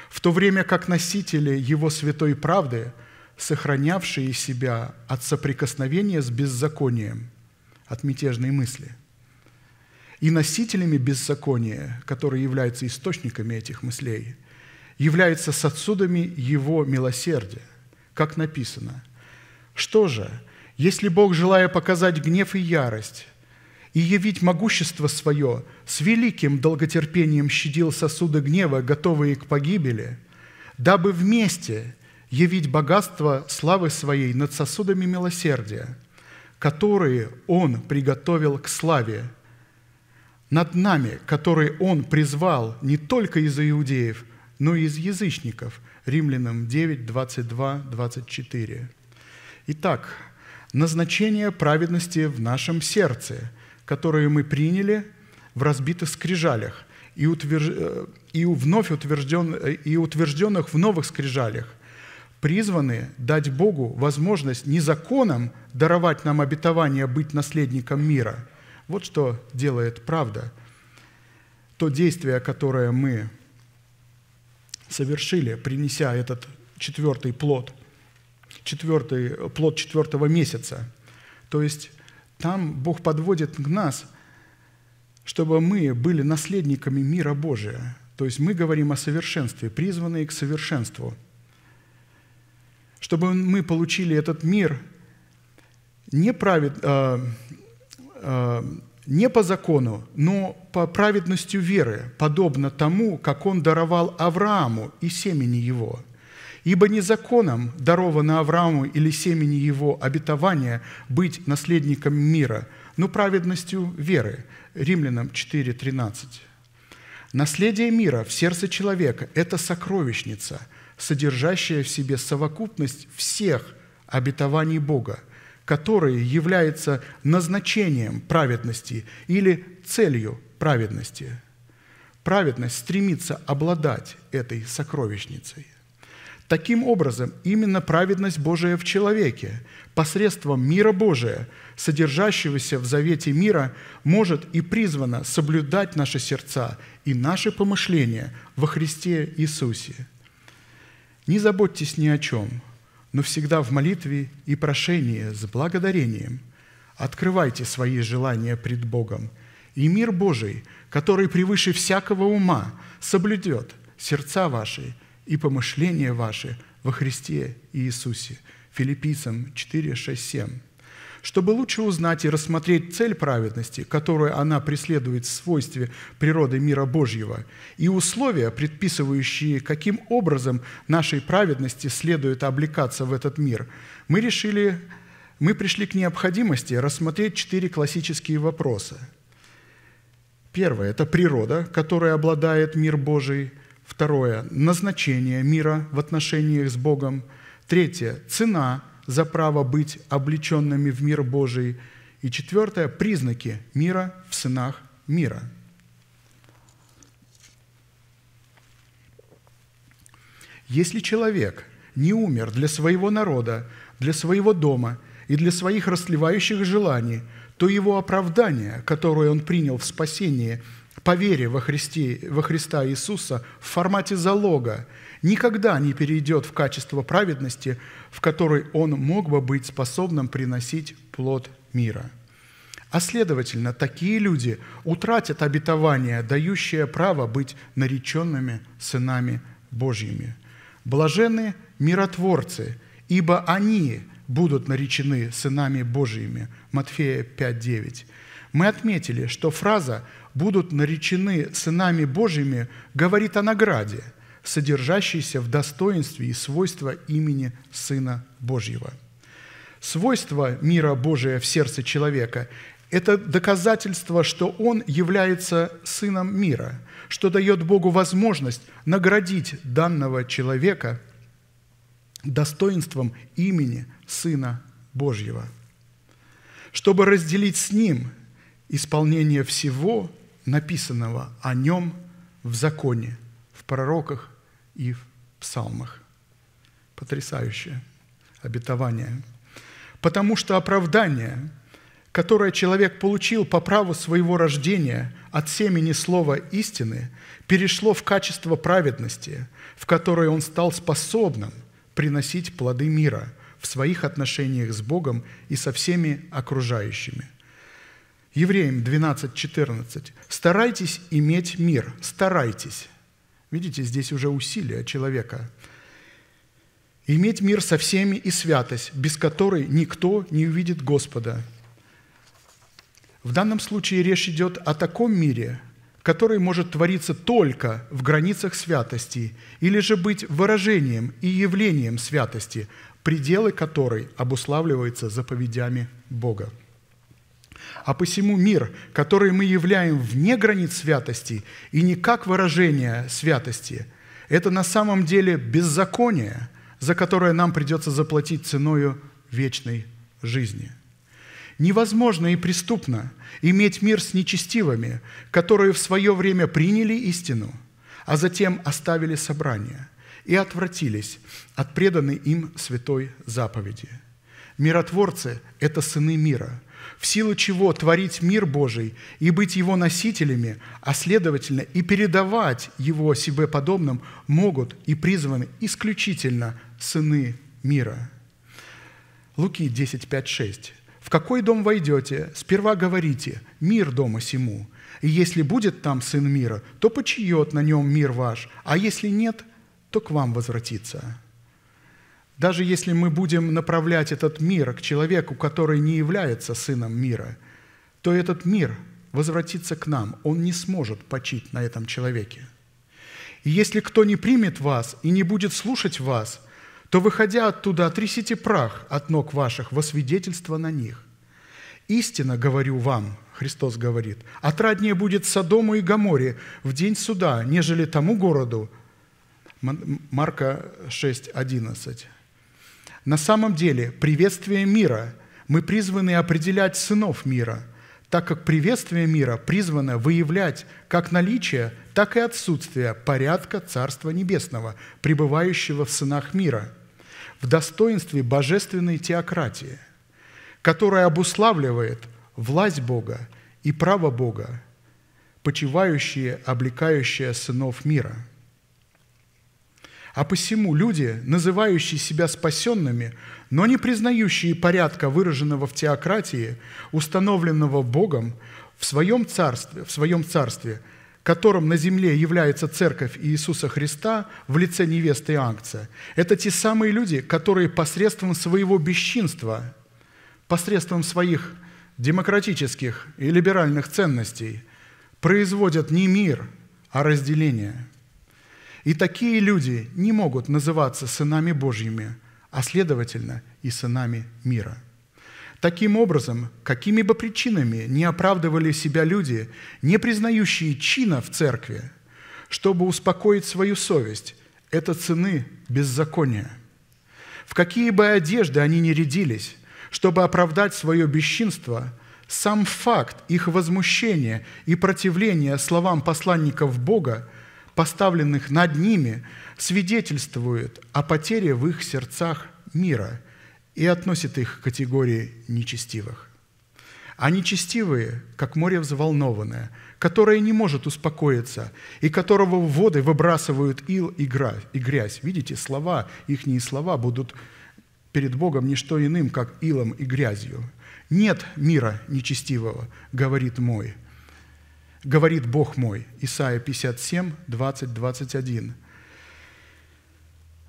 В то время как носители его святой правды – сохранявшие себя от соприкосновения с беззаконием, от мятежной мысли, и носителями беззакония, которые являются источниками этих мыслей, являются сосудами Его милосердия, как написано. Что же, если Бог, желая показать гнев и ярость, и явить могущество свое, с великим долготерпением щадил сосуды гнева, готовые к погибели, дабы вместе явить богатство славы Своей над сосудами милосердия, которые Он приготовил к славе, над нами, которые Он призвал не только из иудеев, но и из язычников». Римлянам 9, 22, 24. Итак, назначение праведности в нашем сердце, которое мы приняли в разбитых скрижалях и, утвержд... Э, и, вновь утвержден... Э, и утвержденных в новых скрижалях, призваны дать Богу возможность не законом даровать нам обетование быть наследником мира. Вот что делает правда. То действие, которое мы совершили, принеся этот четвертый плод, четвертый плод четвертого месяца. То есть там Бог подводит к нас, чтобы мы были наследниками мира Божия. То есть мы говорим о совершенстве, призванные к совершенству – чтобы мы получили этот мир не, правед, э, э, не по закону, но по праведностью веры, подобно тому, как он даровал Аврааму и семени его. Ибо не законом даровано Аврааму или семени его обетование быть наследником мира, но праведностью веры. Римлянам 4.13. Наследие мира в сердце человека – это сокровищница – содержащая в себе совокупность всех обетований Бога, которые являются назначением праведности или целью праведности. Праведность стремится обладать этой сокровищницей. Таким образом, именно праведность Божия в человеке посредством мира Божия, содержащегося в завете мира, может и призвана соблюдать наши сердца и наши помышления во Христе Иисусе – не заботьтесь ни о чем, но всегда в молитве и прошении с благодарением открывайте свои желания пред Богом, и мир Божий, который превыше всякого ума, соблюдет сердца ваши и помышления ваши во Христе Иисусе. Филиппийцам 4, 6, 7 чтобы лучше узнать и рассмотреть цель праведности, которую она преследует в свойстве природы мира Божьего, и условия, предписывающие, каким образом нашей праведности следует облекаться в этот мир, мы решили, мы пришли к необходимости рассмотреть четыре классические вопроса. Первое – это природа, которой обладает мир Божий. Второе – назначение мира в отношениях с Богом. Третье – цена, за право быть облеченными в мир Божий. И четвертое – признаки мира в сынах мира. Если человек не умер для своего народа, для своего дома и для своих расслевающих желаний, то его оправдание, которое он принял в спасении по вере во, Христе, во Христа Иисуса в формате залога – никогда не перейдет в качество праведности, в которой он мог бы быть способным приносить плод мира. А следовательно, такие люди утратят обетование, дающее право быть нареченными сынами Божьими. блаженные миротворцы, ибо они будут наречены сынами Божьими. Матфея 5.9. Мы отметили, что фраза «будут наречены сынами Божьими» говорит о награде – содержащийся в достоинстве и свойства имени Сына Божьего. Свойство мира Божия в сердце человека – это доказательство, что он является сыном мира, что дает Богу возможность наградить данного человека достоинством имени Сына Божьего, чтобы разделить с ним исполнение всего написанного о нем в законе, в пророках и в псалмах. Потрясающее обетование. Потому что оправдание, которое человек получил по праву своего рождения от семени слова истины, перешло в качество праведности, в которое он стал способным приносить плоды мира в своих отношениях с Богом и со всеми окружающими. Евреям 12:14. «Старайтесь иметь мир, старайтесь, Видите, здесь уже усилия человека. «Иметь мир со всеми и святость, без которой никто не увидит Господа». В данном случае речь идет о таком мире, который может твориться только в границах святости или же быть выражением и явлением святости, пределы которой обуславливаются заповедями Бога а посему мир, который мы являем вне границ святости и не как выражение святости, это на самом деле беззаконие, за которое нам придется заплатить ценою вечной жизни. Невозможно и преступно иметь мир с нечестивыми, которые в свое время приняли истину, а затем оставили собрание и отвратились от преданной им святой заповеди. Миротворцы – это сыны мира – в силу чего творить мир Божий и быть его носителями, а следовательно и передавать его себе подобным могут и призваны исключительно сыны мира. Луки 10, 5, 6. «В какой дом войдете, сперва говорите, мир дома сему, и если будет там сын мира, то почиет на нем мир ваш, а если нет, то к вам возвратится». Даже если мы будем направлять этот мир к человеку, который не является сыном мира, то этот мир возвратится к нам. Он не сможет почить на этом человеке. И если кто не примет вас и не будет слушать вас, то, выходя оттуда, отрисите прах от ног ваших во свидетельство на них. Истинно говорю вам, Христос говорит, отраднее будет Содому и Гаморе в день суда, нежели тому городу. Марка 6, 11. На самом деле, приветствие мира мы призваны определять сынов мира, так как приветствие мира призвано выявлять как наличие, так и отсутствие порядка Царства Небесного, пребывающего в сынах мира, в достоинстве божественной теократии, которая обуславливает власть Бога и право Бога, почивающие, облекающие сынов мира – а посему люди, называющие себя спасенными, но не признающие порядка, выраженного в теократии, установленного Богом, в своем царстве, в своем царстве которым на земле является Церковь Иисуса Христа в лице невесты Ангца, это те самые люди, которые посредством своего бесчинства, посредством своих демократических и либеральных ценностей производят не мир, а разделение – и такие люди не могут называться сынами Божьими, а следовательно и сынами мира. Таким образом, какими бы причинами не оправдывали себя люди, не признающие чина в церкви, чтобы успокоить свою совесть, это цены беззакония. В какие бы одежды они ни рядились, чтобы оправдать свое бесчинство, сам факт их возмущения и противления словам посланников Бога – поставленных над ними, свидетельствует о потере в их сердцах мира и относит их к категории нечестивых. А нечестивые, как море взволнованное, которое не может успокоиться, и которого в воды выбрасывают ил и грязь. Видите, слова, ихние слова будут перед Богом не что иным, как илом и грязью. «Нет мира нечестивого, — говорит мой, говорит Бог мой. Исайя 57, 20, 21.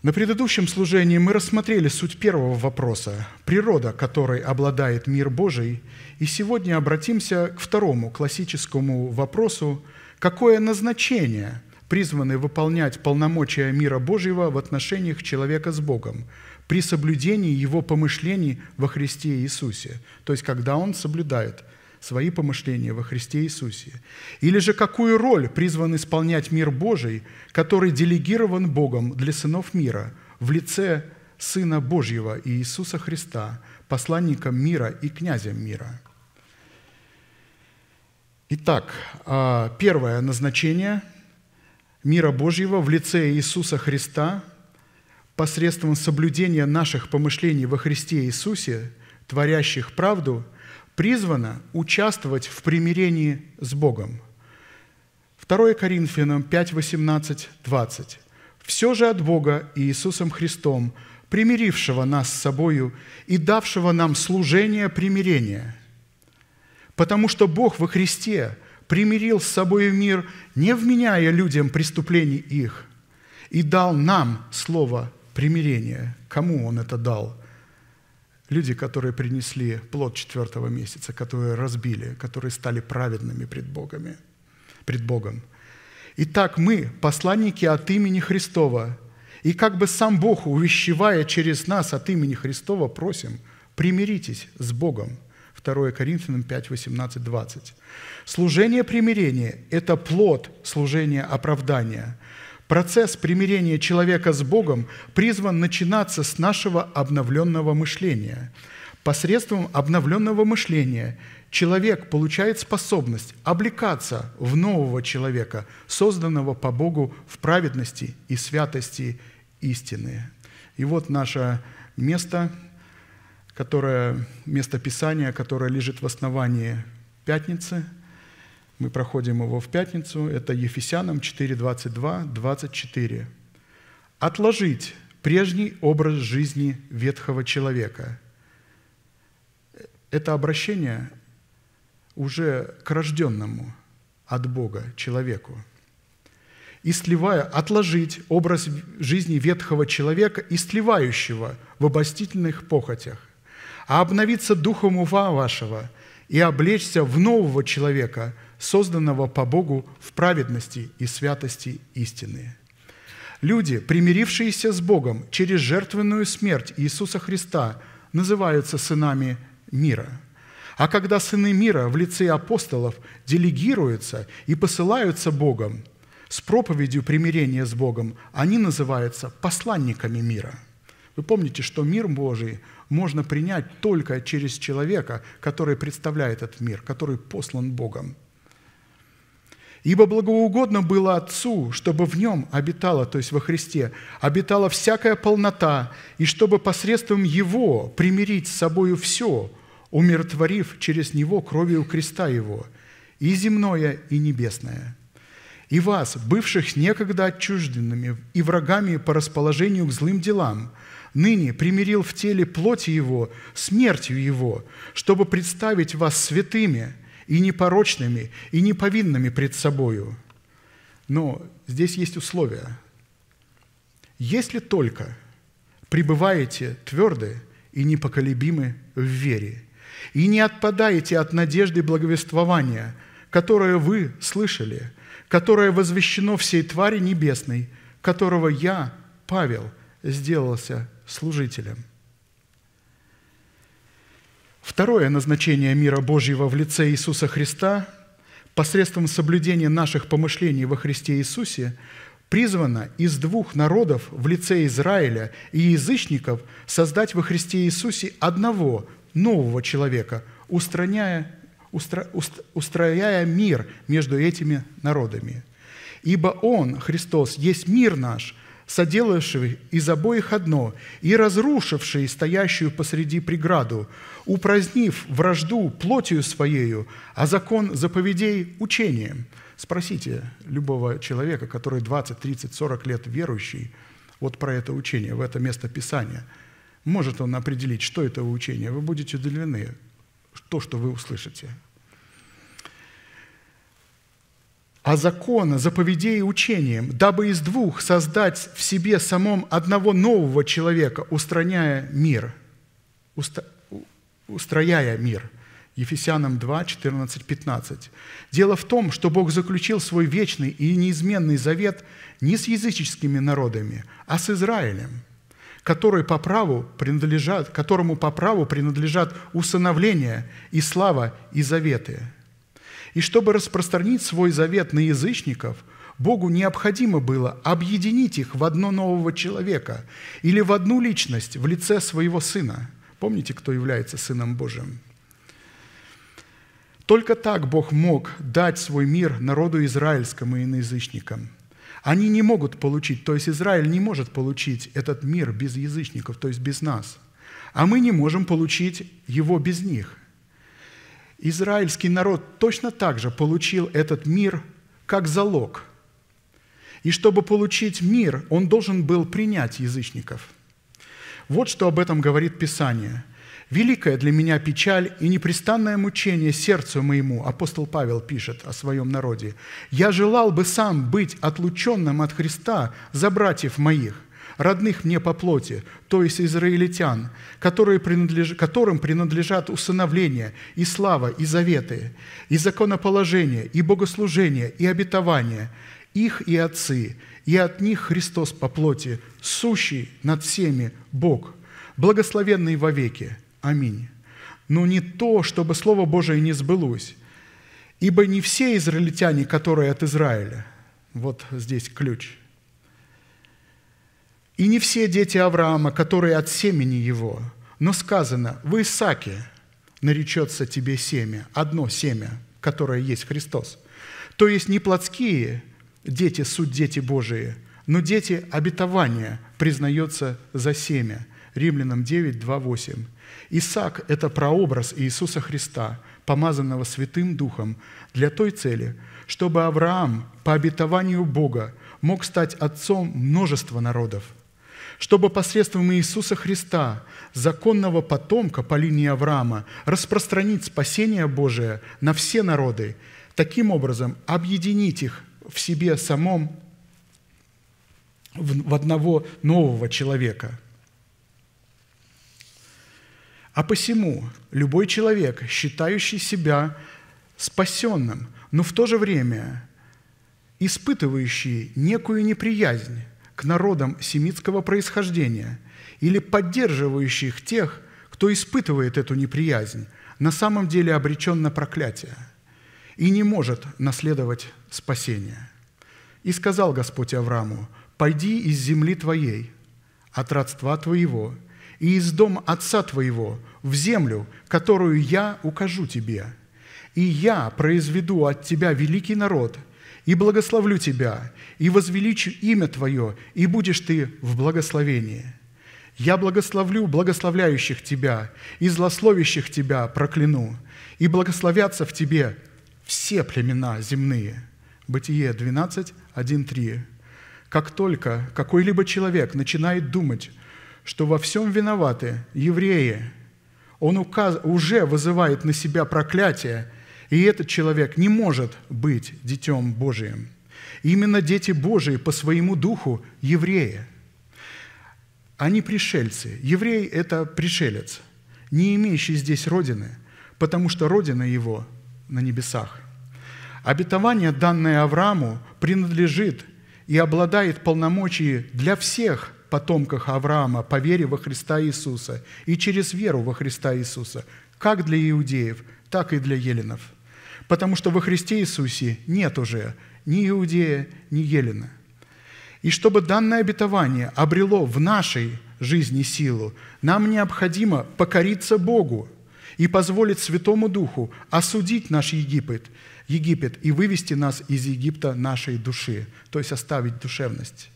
На предыдущем служении мы рассмотрели суть первого вопроса – природа, которой обладает мир Божий, и сегодня обратимся к второму классическому вопросу – какое назначение призваны выполнять полномочия мира Божьего в отношениях человека с Богом при соблюдении его помышлений во Христе Иисусе, то есть когда он соблюдает – свои помышления во Христе Иисусе? Или же какую роль призван исполнять мир Божий, который делегирован Богом для сынов мира в лице Сына Божьего и Иисуса Христа, посланника мира и князя мира? Итак, а, первое назначение мира Божьего в лице Иисуса Христа посредством соблюдения наших помышлений во Христе Иисусе, творящих правду, призвана участвовать в примирении с Богом. 2 Коринфянам 5, 18, 20. «Все же от Бога и Иисусом Христом, примирившего нас с собою и давшего нам служение примирения, потому что Бог во Христе примирил с собою мир, не вменяя людям преступлений их, и дал нам слово примирения». Кому Он это дал? Люди, которые принесли плод четвертого месяца, которые разбили, которые стали праведными пред, Богами, пред Богом. Итак, мы – посланники от имени Христова. И как бы сам Бог, увещевая через нас от имени Христова, просим, примиритесь с Богом. 2 Коринфянам 5, 18, 20. Служение примирения – это плод служения оправдания – Процесс примирения человека с Богом призван начинаться с нашего обновленного мышления. Посредством обновленного мышления человек получает способность облекаться в нового человека, созданного по Богу в праведности и святости истины. И вот наше место, которое, место Писания, которое лежит в основании пятницы – мы проходим его в пятницу. Это Ефесянам 4, 22, 24. «Отложить прежний образ жизни ветхого человека». Это обращение уже к рожденному от Бога человеку. И сливая, отложить образ жизни ветхого человека и сливающего в обостительных похотях, а обновиться духом ума вашего и облечься в нового человека – созданного по Богу в праведности и святости истины. Люди, примирившиеся с Богом через жертвенную смерть Иисуса Христа, называются сынами мира. А когда сыны мира в лице апостолов делегируются и посылаются Богом с проповедью примирения с Богом, они называются посланниками мира. Вы помните, что мир Божий можно принять только через человека, который представляет этот мир, который послан Богом. Ибо благоугодно было Отцу, чтобы в нем обитала, то есть во Христе, обитала всякая полнота, и чтобы посредством Его примирить с собою все, умиротворив через Него кровью креста Его, и земное, и небесное. И вас, бывших некогда отчужденными и врагами по расположению к злым делам, ныне примирил в теле плоти Его, смертью Его, чтобы представить вас святыми – и непорочными, и неповинными пред собою. Но здесь есть условия. Если только пребываете тверды и непоколебимы в вере, и не отпадаете от надежды благовествования, которое вы слышали, которое возвещено всей твари небесной, которого я, Павел, сделался служителем – Второе назначение мира Божьего в лице Иисуса Христа посредством соблюдения наших помышлений во Христе Иисусе призвано из двух народов в лице Израиля и язычников создать во Христе Иисусе одного нового человека, устраняя, устра, устрояя мир между этими народами. Ибо Он, Христос, есть мир наш, соделавший из обоих одно, и разрушивший стоящую посреди преграду, упразднив вражду плотью своею, а закон заповедей – учением». Спросите любого человека, который 20, 30, 40 лет верующий, вот про это учение, в это место Писания. Может он определить, что это учение? Вы будете удивлены, то, что вы услышите – а закона, заповедей и учением, дабы из двух создать в себе самом одного нового человека, устраняя мир, уста, устрояя мир». Ефесянам 2, 14, 15. Дело в том, что Бог заключил свой вечный и неизменный завет не с языческими народами, а с Израилем, который по праву принадлежат, которому по праву принадлежат усыновление и слава и заветы. И чтобы распространить свой завет на язычников, Богу необходимо было объединить их в одно нового человека или в одну личность в лице своего Сына. Помните, кто является Сыном Божьим? Только так Бог мог дать свой мир народу израильскому и язычникам. Они не могут получить, то есть Израиль не может получить этот мир без язычников, то есть без нас. А мы не можем получить его без них – Израильский народ точно так же получил этот мир как залог. И чтобы получить мир, он должен был принять язычников. Вот что об этом говорит Писание. «Великая для меня печаль и непрестанное мучение сердцу моему», апостол Павел пишет о своем народе, «я желал бы сам быть отлученным от Христа за братьев моих, родных мне по плоти, то есть израильтян, которые принадлеж... которым принадлежат усыновление и слава, и заветы, и законоположение, и богослужение, и обетование, их и отцы, и от них Христос по плоти, сущий над всеми Бог, благословенный во веки. Аминь. Но не то, чтобы Слово Божие не сбылось, ибо не все израильтяне, которые от Израиля. Вот здесь ключ – и не все дети Авраама, которые от семени его, но сказано, в Исааке наречется тебе семя, одно семя, которое есть Христос. То есть не плотские дети, суть дети Божии, но дети обетования признается за семя. Римлянам 9, 2, 8. Исаак – это прообраз Иисуса Христа, помазанного Святым Духом, для той цели, чтобы Авраам по обетованию Бога мог стать отцом множества народов чтобы посредством Иисуса Христа, законного потомка по линии Авраама, распространить спасение Божие на все народы, таким образом объединить их в себе самом в одного нового человека. А посему любой человек, считающий себя спасенным, но в то же время испытывающий некую неприязнь к народам семитского происхождения или поддерживающих тех, кто испытывает эту неприязнь, на самом деле обречен на проклятие и не может наследовать спасение. И сказал Господь Аврааму, «Пойди из земли твоей, от родства твоего, и из дома отца твоего в землю, которую я укажу тебе. И я произведу от тебя великий народ – и благословлю тебя, и возвеличу имя твое, и будешь ты в благословении. Я благословлю благословляющих тебя, и злословящих тебя прокляну, и благословятся в тебе все племена земные». Бытие 12, 1, 3. Как только какой-либо человек начинает думать, что во всем виноваты евреи, он указ... уже вызывает на себя проклятие и этот человек не может быть детем Божиим. Именно дети Божии по своему духу евреи. Они пришельцы. Еврей – это пришелец, не имеющий здесь родины, потому что родина его на небесах. Обетование, данное Аврааму, принадлежит и обладает полномочий для всех потомков Авраама по вере во Христа Иисуса и через веру во Христа Иисуса, как для иудеев, так и для еленов. Потому что во Христе Иисусе нет уже ни иудея, ни елена. И чтобы данное обетование обрело в нашей жизни силу, нам необходимо покориться Богу и позволить Святому Духу осудить наш Египет, Египет и вывести нас из Египта нашей души, то есть оставить душевность.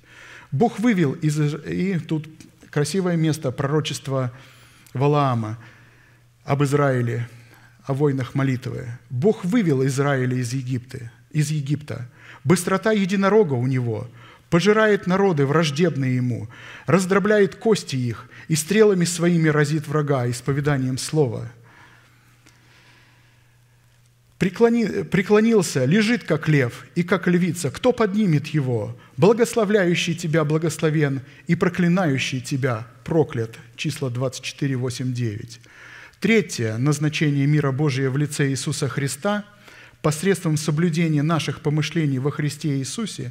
Бог вывел из... И тут красивое место пророчества Валаама об Израиле – о войнах молитвы. Бог вывел Израиля из Египта, из Египта. Быстрота единорога у него пожирает народы, враждебные ему, раздробляет кости их и стрелами своими разит врага исповеданием слова. Преклони, преклонился, лежит, как лев и как львица. Кто поднимет его? Благословляющий тебя благословен и проклинающий тебя проклят. Числа 24, 8, 9. Третье назначение мира Божия в лице Иисуса Христа посредством соблюдения наших помышлений во Христе Иисусе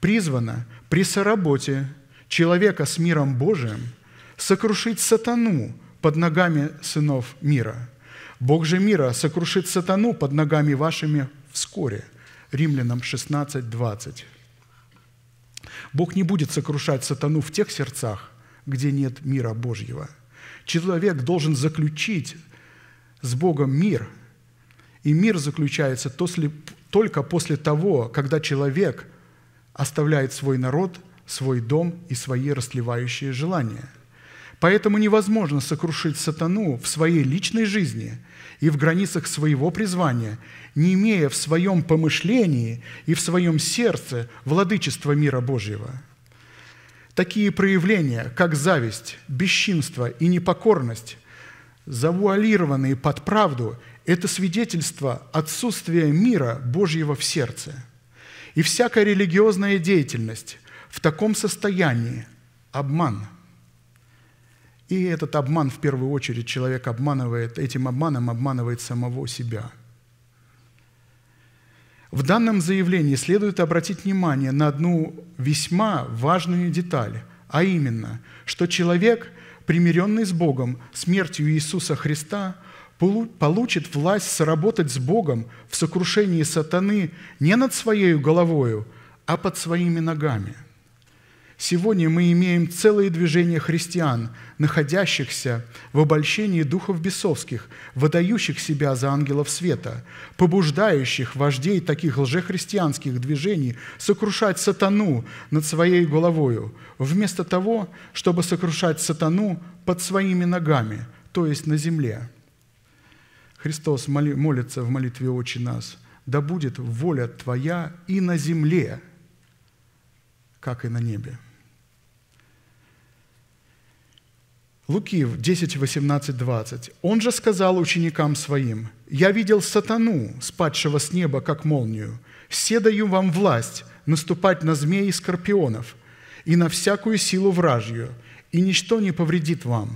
призвано при соработе человека с миром Божиим сокрушить сатану под ногами сынов мира. Бог же мира сокрушит сатану под ногами вашими вскоре. Римлянам 16, 20. Бог не будет сокрушать сатану в тех сердцах, где нет мира Божьего – Человек должен заключить с Богом мир. И мир заключается только после того, когда человек оставляет свой народ, свой дом и свои растлевающие желания. Поэтому невозможно сокрушить сатану в своей личной жизни и в границах своего призвания, не имея в своем помышлении и в своем сердце владычества мира Божьего – Такие проявления, как зависть, бесчинство и непокорность, завуалированные под правду, это свидетельство отсутствия мира Божьего в сердце. И всякая религиозная деятельность в таком состоянии – обман. И этот обман, в первую очередь, человек обманывает, этим обманом обманывает самого себя – в данном заявлении следует обратить внимание на одну весьма важную деталь, а именно, что человек, примиренный с Богом смертью Иисуса Христа, получит власть сработать с Богом в сокрушении сатаны не над своей головою, а под своими ногами – Сегодня мы имеем целые движения христиан, находящихся в обольщении духов бесовских, выдающих себя за ангелов света, побуждающих вождей таких лжехристианских движений сокрушать сатану над своей головою, вместо того, чтобы сокрушать сатану под своими ногами, то есть на земле. Христос молится в молитве «Отче нас», «Да будет воля Твоя и на земле, как и на небе». Луки 10, 18, 20. «Он же сказал ученикам своим, «Я видел сатану, спадшего с неба, как молнию. Все даю вам власть наступать на змеи и скорпионов и на всякую силу вражью, и ничто не повредит вам.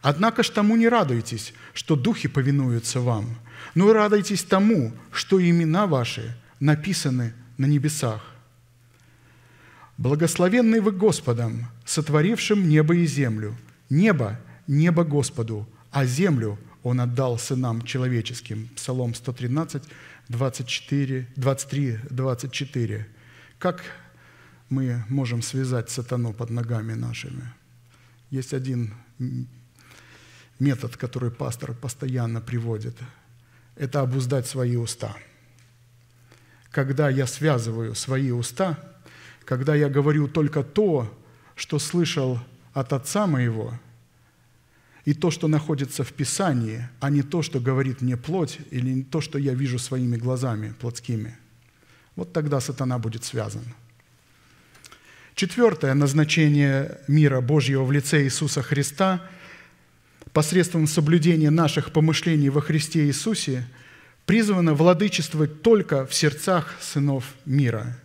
Однако ж тому не радуйтесь, что духи повинуются вам, но радуйтесь тому, что имена ваши написаны на небесах». «Благословенны вы Господом, сотворившим небо и землю, Небо – небо Господу, а землю Он отдал сынам человеческим». Псалом 113, 24, 23, 24. Как мы можем связать сатану под ногами нашими? Есть один метод, который пастор постоянно приводит. Это обуздать свои уста. Когда я связываю свои уста, когда я говорю только то, что слышал – от Отца моего, и то, что находится в Писании, а не то, что говорит мне плоть, или не то, что я вижу своими глазами плотскими. Вот тогда сатана будет связан. Четвертое назначение мира Божьего в лице Иисуса Христа посредством соблюдения наших помышлений во Христе Иисусе призвано владычествовать только в сердцах сынов мира.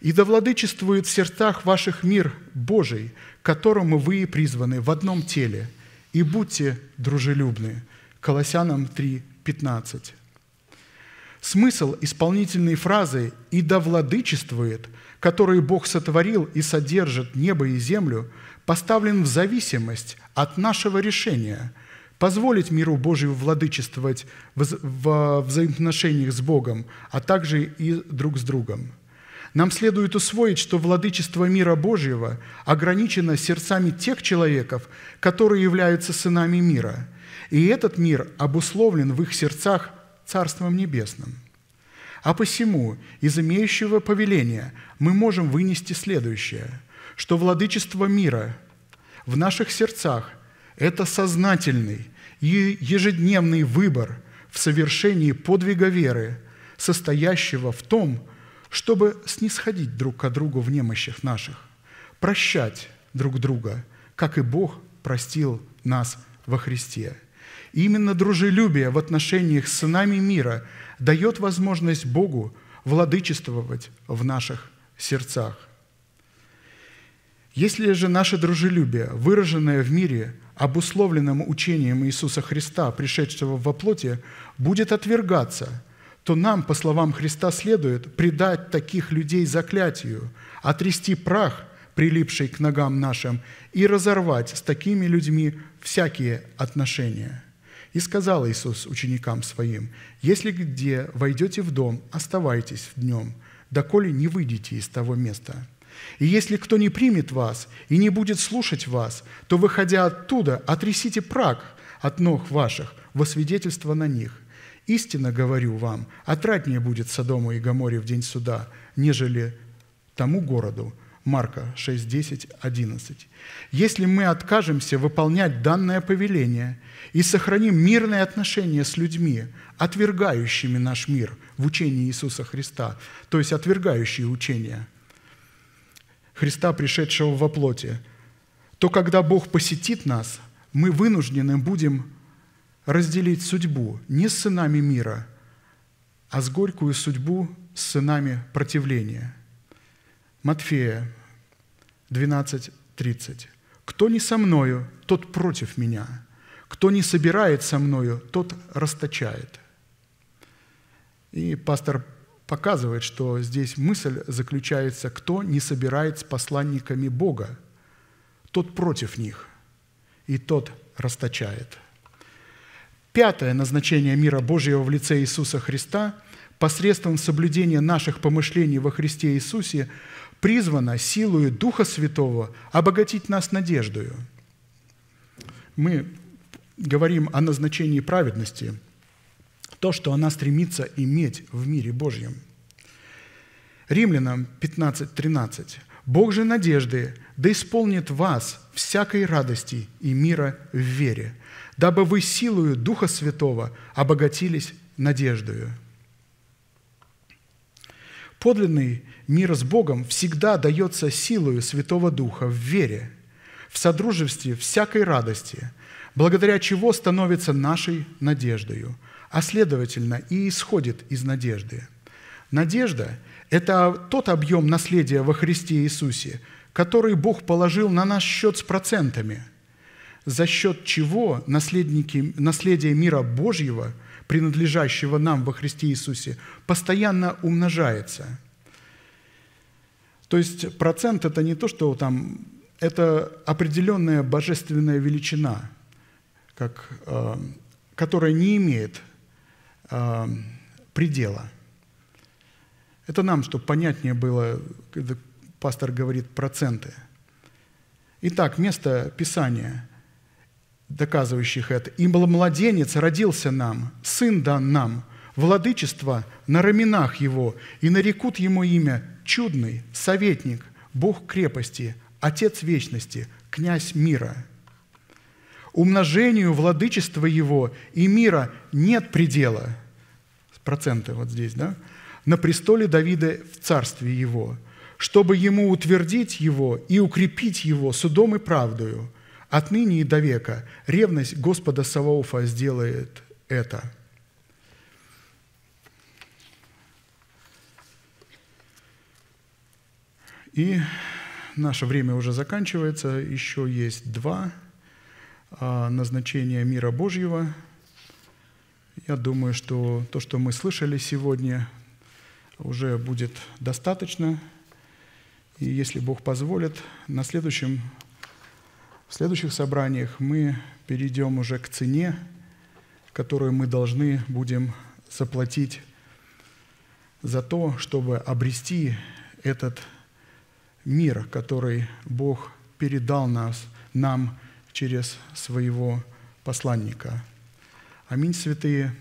И да владычествует в сердцах ваших мир Божий, которому вы и призваны в одном теле, и будьте дружелюбны». Колоссянам 3:15. Смысл исполнительной фразы «и да владычествует», который Бог сотворил и содержит небо и землю, поставлен в зависимость от нашего решения позволить миру Божию владычествовать в взаимоотношениях с Богом, а также и друг с другом – нам следует усвоить, что владычество мира Божьего ограничено сердцами тех человеков, которые являются сынами мира. И этот мир обусловлен в их сердцах Царством Небесным. А посему из имеющего повеления мы можем вынести следующее, что владычество мира в наших сердцах – это сознательный и ежедневный выбор в совершении подвига веры, состоящего в том, чтобы снисходить друг к другу в немощах наших, прощать друг друга, как и Бог простил нас во Христе. И именно дружелюбие в отношениях с сынами мира дает возможность Богу владычествовать в наших сердцах. Если же наше дружелюбие, выраженное в мире, обусловленным учением Иисуса Христа, пришедшего во плоти, будет отвергаться – то нам, по словам Христа, следует предать таких людей заклятию, отрести прах, прилипший к ногам нашим, и разорвать с такими людьми всякие отношения. И сказал Иисус ученикам Своим, «Если где войдете в дом, оставайтесь в днем, доколе не выйдете из того места». И если кто не примет вас и не будет слушать вас, то, выходя оттуда, отрисите прах от ног ваших во свидетельство на них. Истинно говорю вам, отратнее будет Содому и Гаморе в день суда, нежели тому городу». Марка 6, 10, 11. «Если мы откажемся выполнять данное повеление и сохраним мирные отношения с людьми, отвергающими наш мир в учении Иисуса Христа, то есть отвергающие учения Христа, пришедшего во плоти, то когда Бог посетит нас, мы вынуждены будем разделить судьбу не с сынами мира, а с горькую судьбу с сынами противления. Матфея 12:30. «Кто не со мною, тот против меня. Кто не собирает со мною, тот расточает». И пастор показывает, что здесь мысль заключается, кто не собирает с посланниками Бога, тот против них, и тот расточает – Пятое назначение мира Божьего в лице Иисуса Христа посредством соблюдения наших помышлений во Христе Иисусе призвано силою Духа Святого обогатить нас надеждою. Мы говорим о назначении праведности, то, что она стремится иметь в мире Божьем. Римлянам 15:13. Бог же надежды да исполнит вас всякой радости и мира в вере – дабы вы силою Духа Святого обогатились надеждою». Подлинный мир с Богом всегда дается силою Святого Духа в вере, в содружестве всякой радости, благодаря чего становится нашей надеждою, а следовательно и исходит из надежды. Надежда – это тот объем наследия во Христе Иисусе, который Бог положил на наш счет с процентами – за счет чего наследники, наследие мира Божьего, принадлежащего нам во Христе Иисусе, постоянно умножается. То есть процент – это не то, что там… Это определенная божественная величина, как, э, которая не имеет э, предела. Это нам, чтобы понятнее было, когда пастор говорит проценты – Итак, место Писания доказывающих это. «И младенец родился нам, сын дан нам, владычество на раменах его, и нарекут ему имя чудный, советник, Бог крепости, Отец вечности, князь мира». Умножению владычества его и мира нет предела. Проценты вот здесь, да? На престоле Давида в царстве его, чтобы ему утвердить его и укрепить его судом и правдою – Отныне и до века ревность Господа Саваофа сделает это. И наше время уже заканчивается. Еще есть два а, назначения мира Божьего. Я думаю, что то, что мы слышали сегодня, уже будет достаточно. И если Бог позволит, на следующем в следующих собраниях мы перейдем уже к цене, которую мы должны будем заплатить за то, чтобы обрести этот мир, который Бог передал нас, нам через своего посланника. Аминь, святые.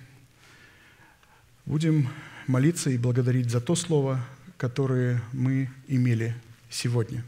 Будем молиться и благодарить за то слово, которое мы имели сегодня.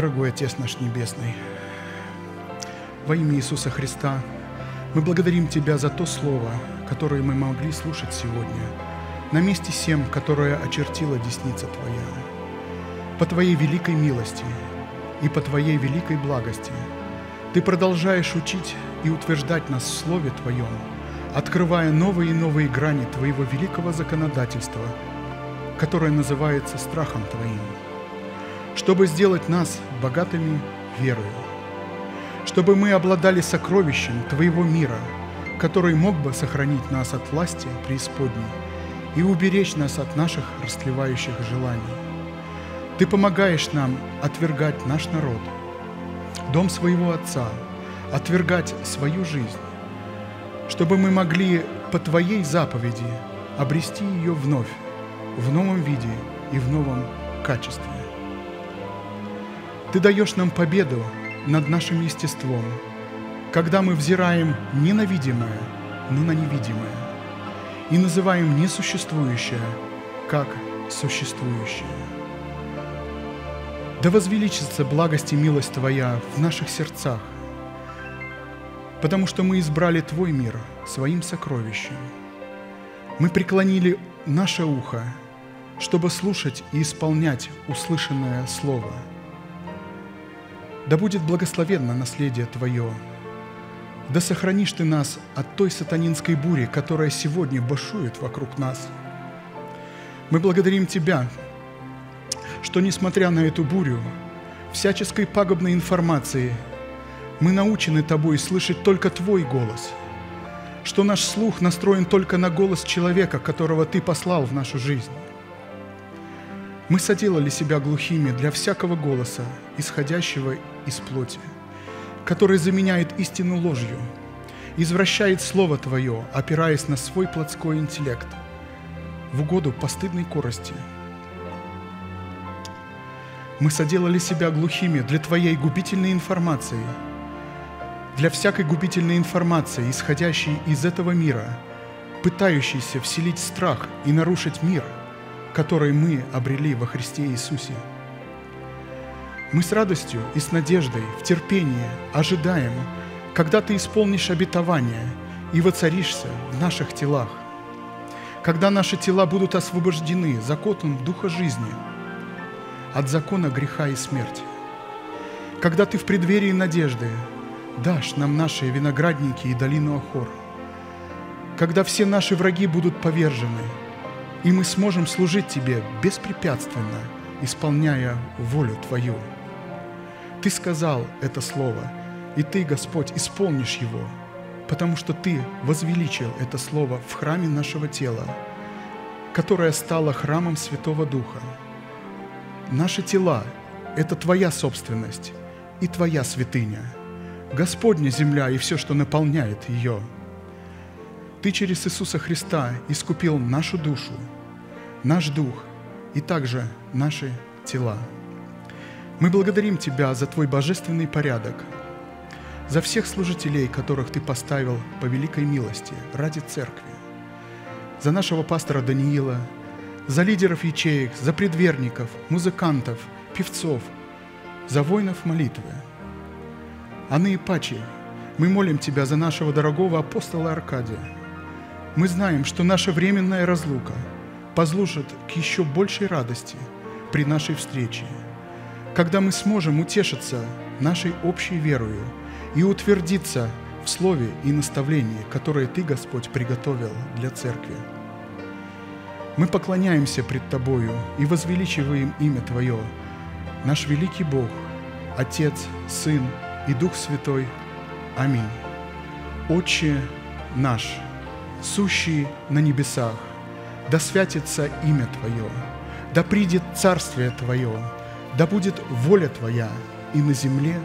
Дорогой Отец наш Небесный, во имя Иисуса Христа мы благодарим Тебя за то Слово, которое мы могли слушать сегодня, на месте всем, которое очертила десница Твоя. По Твоей великой милости и по Твоей великой благости Ты продолжаешь учить и утверждать нас в Слове Твоем, открывая новые и новые грани Твоего великого законодательства, которое называется страхом Твоим – чтобы сделать нас богатыми верою, чтобы мы обладали сокровищем Твоего мира, который мог бы сохранить нас от власти преисподней и уберечь нас от наших растлевающих желаний. Ты помогаешь нам отвергать наш народ, дом своего Отца, отвергать свою жизнь, чтобы мы могли по Твоей заповеди обрести ее вновь, в новом виде и в новом качестве. Ты даешь нам победу над нашим естеством, когда мы взираем не на видимое, но на невидимое, и называем несуществующее как существующее. Да возвеличится благость и милость Твоя в наших сердцах, потому что мы избрали Твой мир своим сокровищем. Мы преклонили наше ухо, чтобы слушать и исполнять услышанное Слово – да будет благословенно наследие Твое. Да сохранишь Ты нас от той сатанинской бури, которая сегодня башует вокруг нас. Мы благодарим Тебя, что, несмотря на эту бурю, всяческой пагубной информации, мы научены Тобой слышать только Твой голос, что наш слух настроен только на голос человека, которого Ты послал в нашу жизнь. Мы соделали себя глухими для всякого голоса, исходящего из плоти, который заменяет истину ложью, извращает Слово Твое, опираясь на свой плотской интеллект, в угоду постыдной корости. Мы соделали себя глухими для Твоей губительной информации, для всякой губительной информации, исходящей из этого мира, пытающейся вселить страх и нарушить мир, который мы обрели во Христе Иисусе – мы с радостью и с надеждой в терпении ожидаем, когда Ты исполнишь обетование и воцаришься в наших телах, когда наши тела будут освобождены законом Духа жизни, от закона греха и смерти, когда Ты в преддверии надежды дашь нам наши виноградники и долину Ахор, когда все наши враги будут повержены, и мы сможем служить Тебе беспрепятственно, исполняя волю Твою. Ты сказал это слово, и Ты, Господь, исполнишь его, потому что Ты возвеличил это слово в храме нашего тела, которое стало храмом Святого Духа. Наши тела – это Твоя собственность и Твоя святыня, Господня земля и все, что наполняет ее. Ты через Иисуса Христа искупил нашу душу, наш дух и также наши тела. Мы благодарим Тебя за Твой божественный порядок, за всех служителей, которых Ты поставил по великой милости ради Церкви, за нашего пастора Даниила, за лидеров ячеек, за предверников, музыкантов, певцов, за воинов молитвы. Аны и Пачи, мы молим Тебя за нашего дорогого апостола Аркадия. Мы знаем, что наша временная разлука послужит к еще большей радости при нашей встрече – когда мы сможем утешиться нашей общей верою и утвердиться в слове и наставлении, которое Ты, Господь, приготовил для Церкви. Мы поклоняемся пред Тобою и возвеличиваем имя Твое, наш великий Бог, Отец, Сын и Дух Святой. Аминь. Отче наш, сущий на небесах, да святится имя Твое, да придет Царствие Твое, да будет воля Твоя и на земле,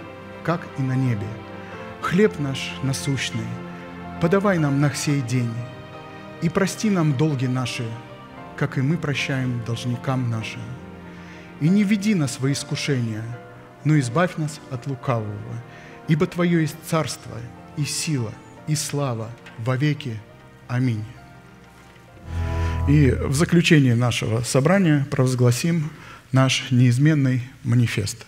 как и на небе. Хлеб наш насущный, подавай нам на сей день, и прости нам долги наши, как и мы прощаем должникам нашим. И не веди нас во искушение, но избавь нас от лукавого, ибо Твое есть царство и сила и слава во веки. Аминь. И в заключение нашего собрания провозгласим наш неизменный манифест.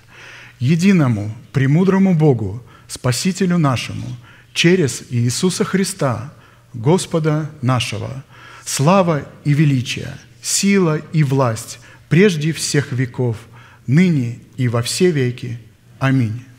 Единому, премудрому Богу, Спасителю нашему, через Иисуса Христа, Господа нашего, слава и величие, сила и власть прежде всех веков, ныне и во все веки. Аминь.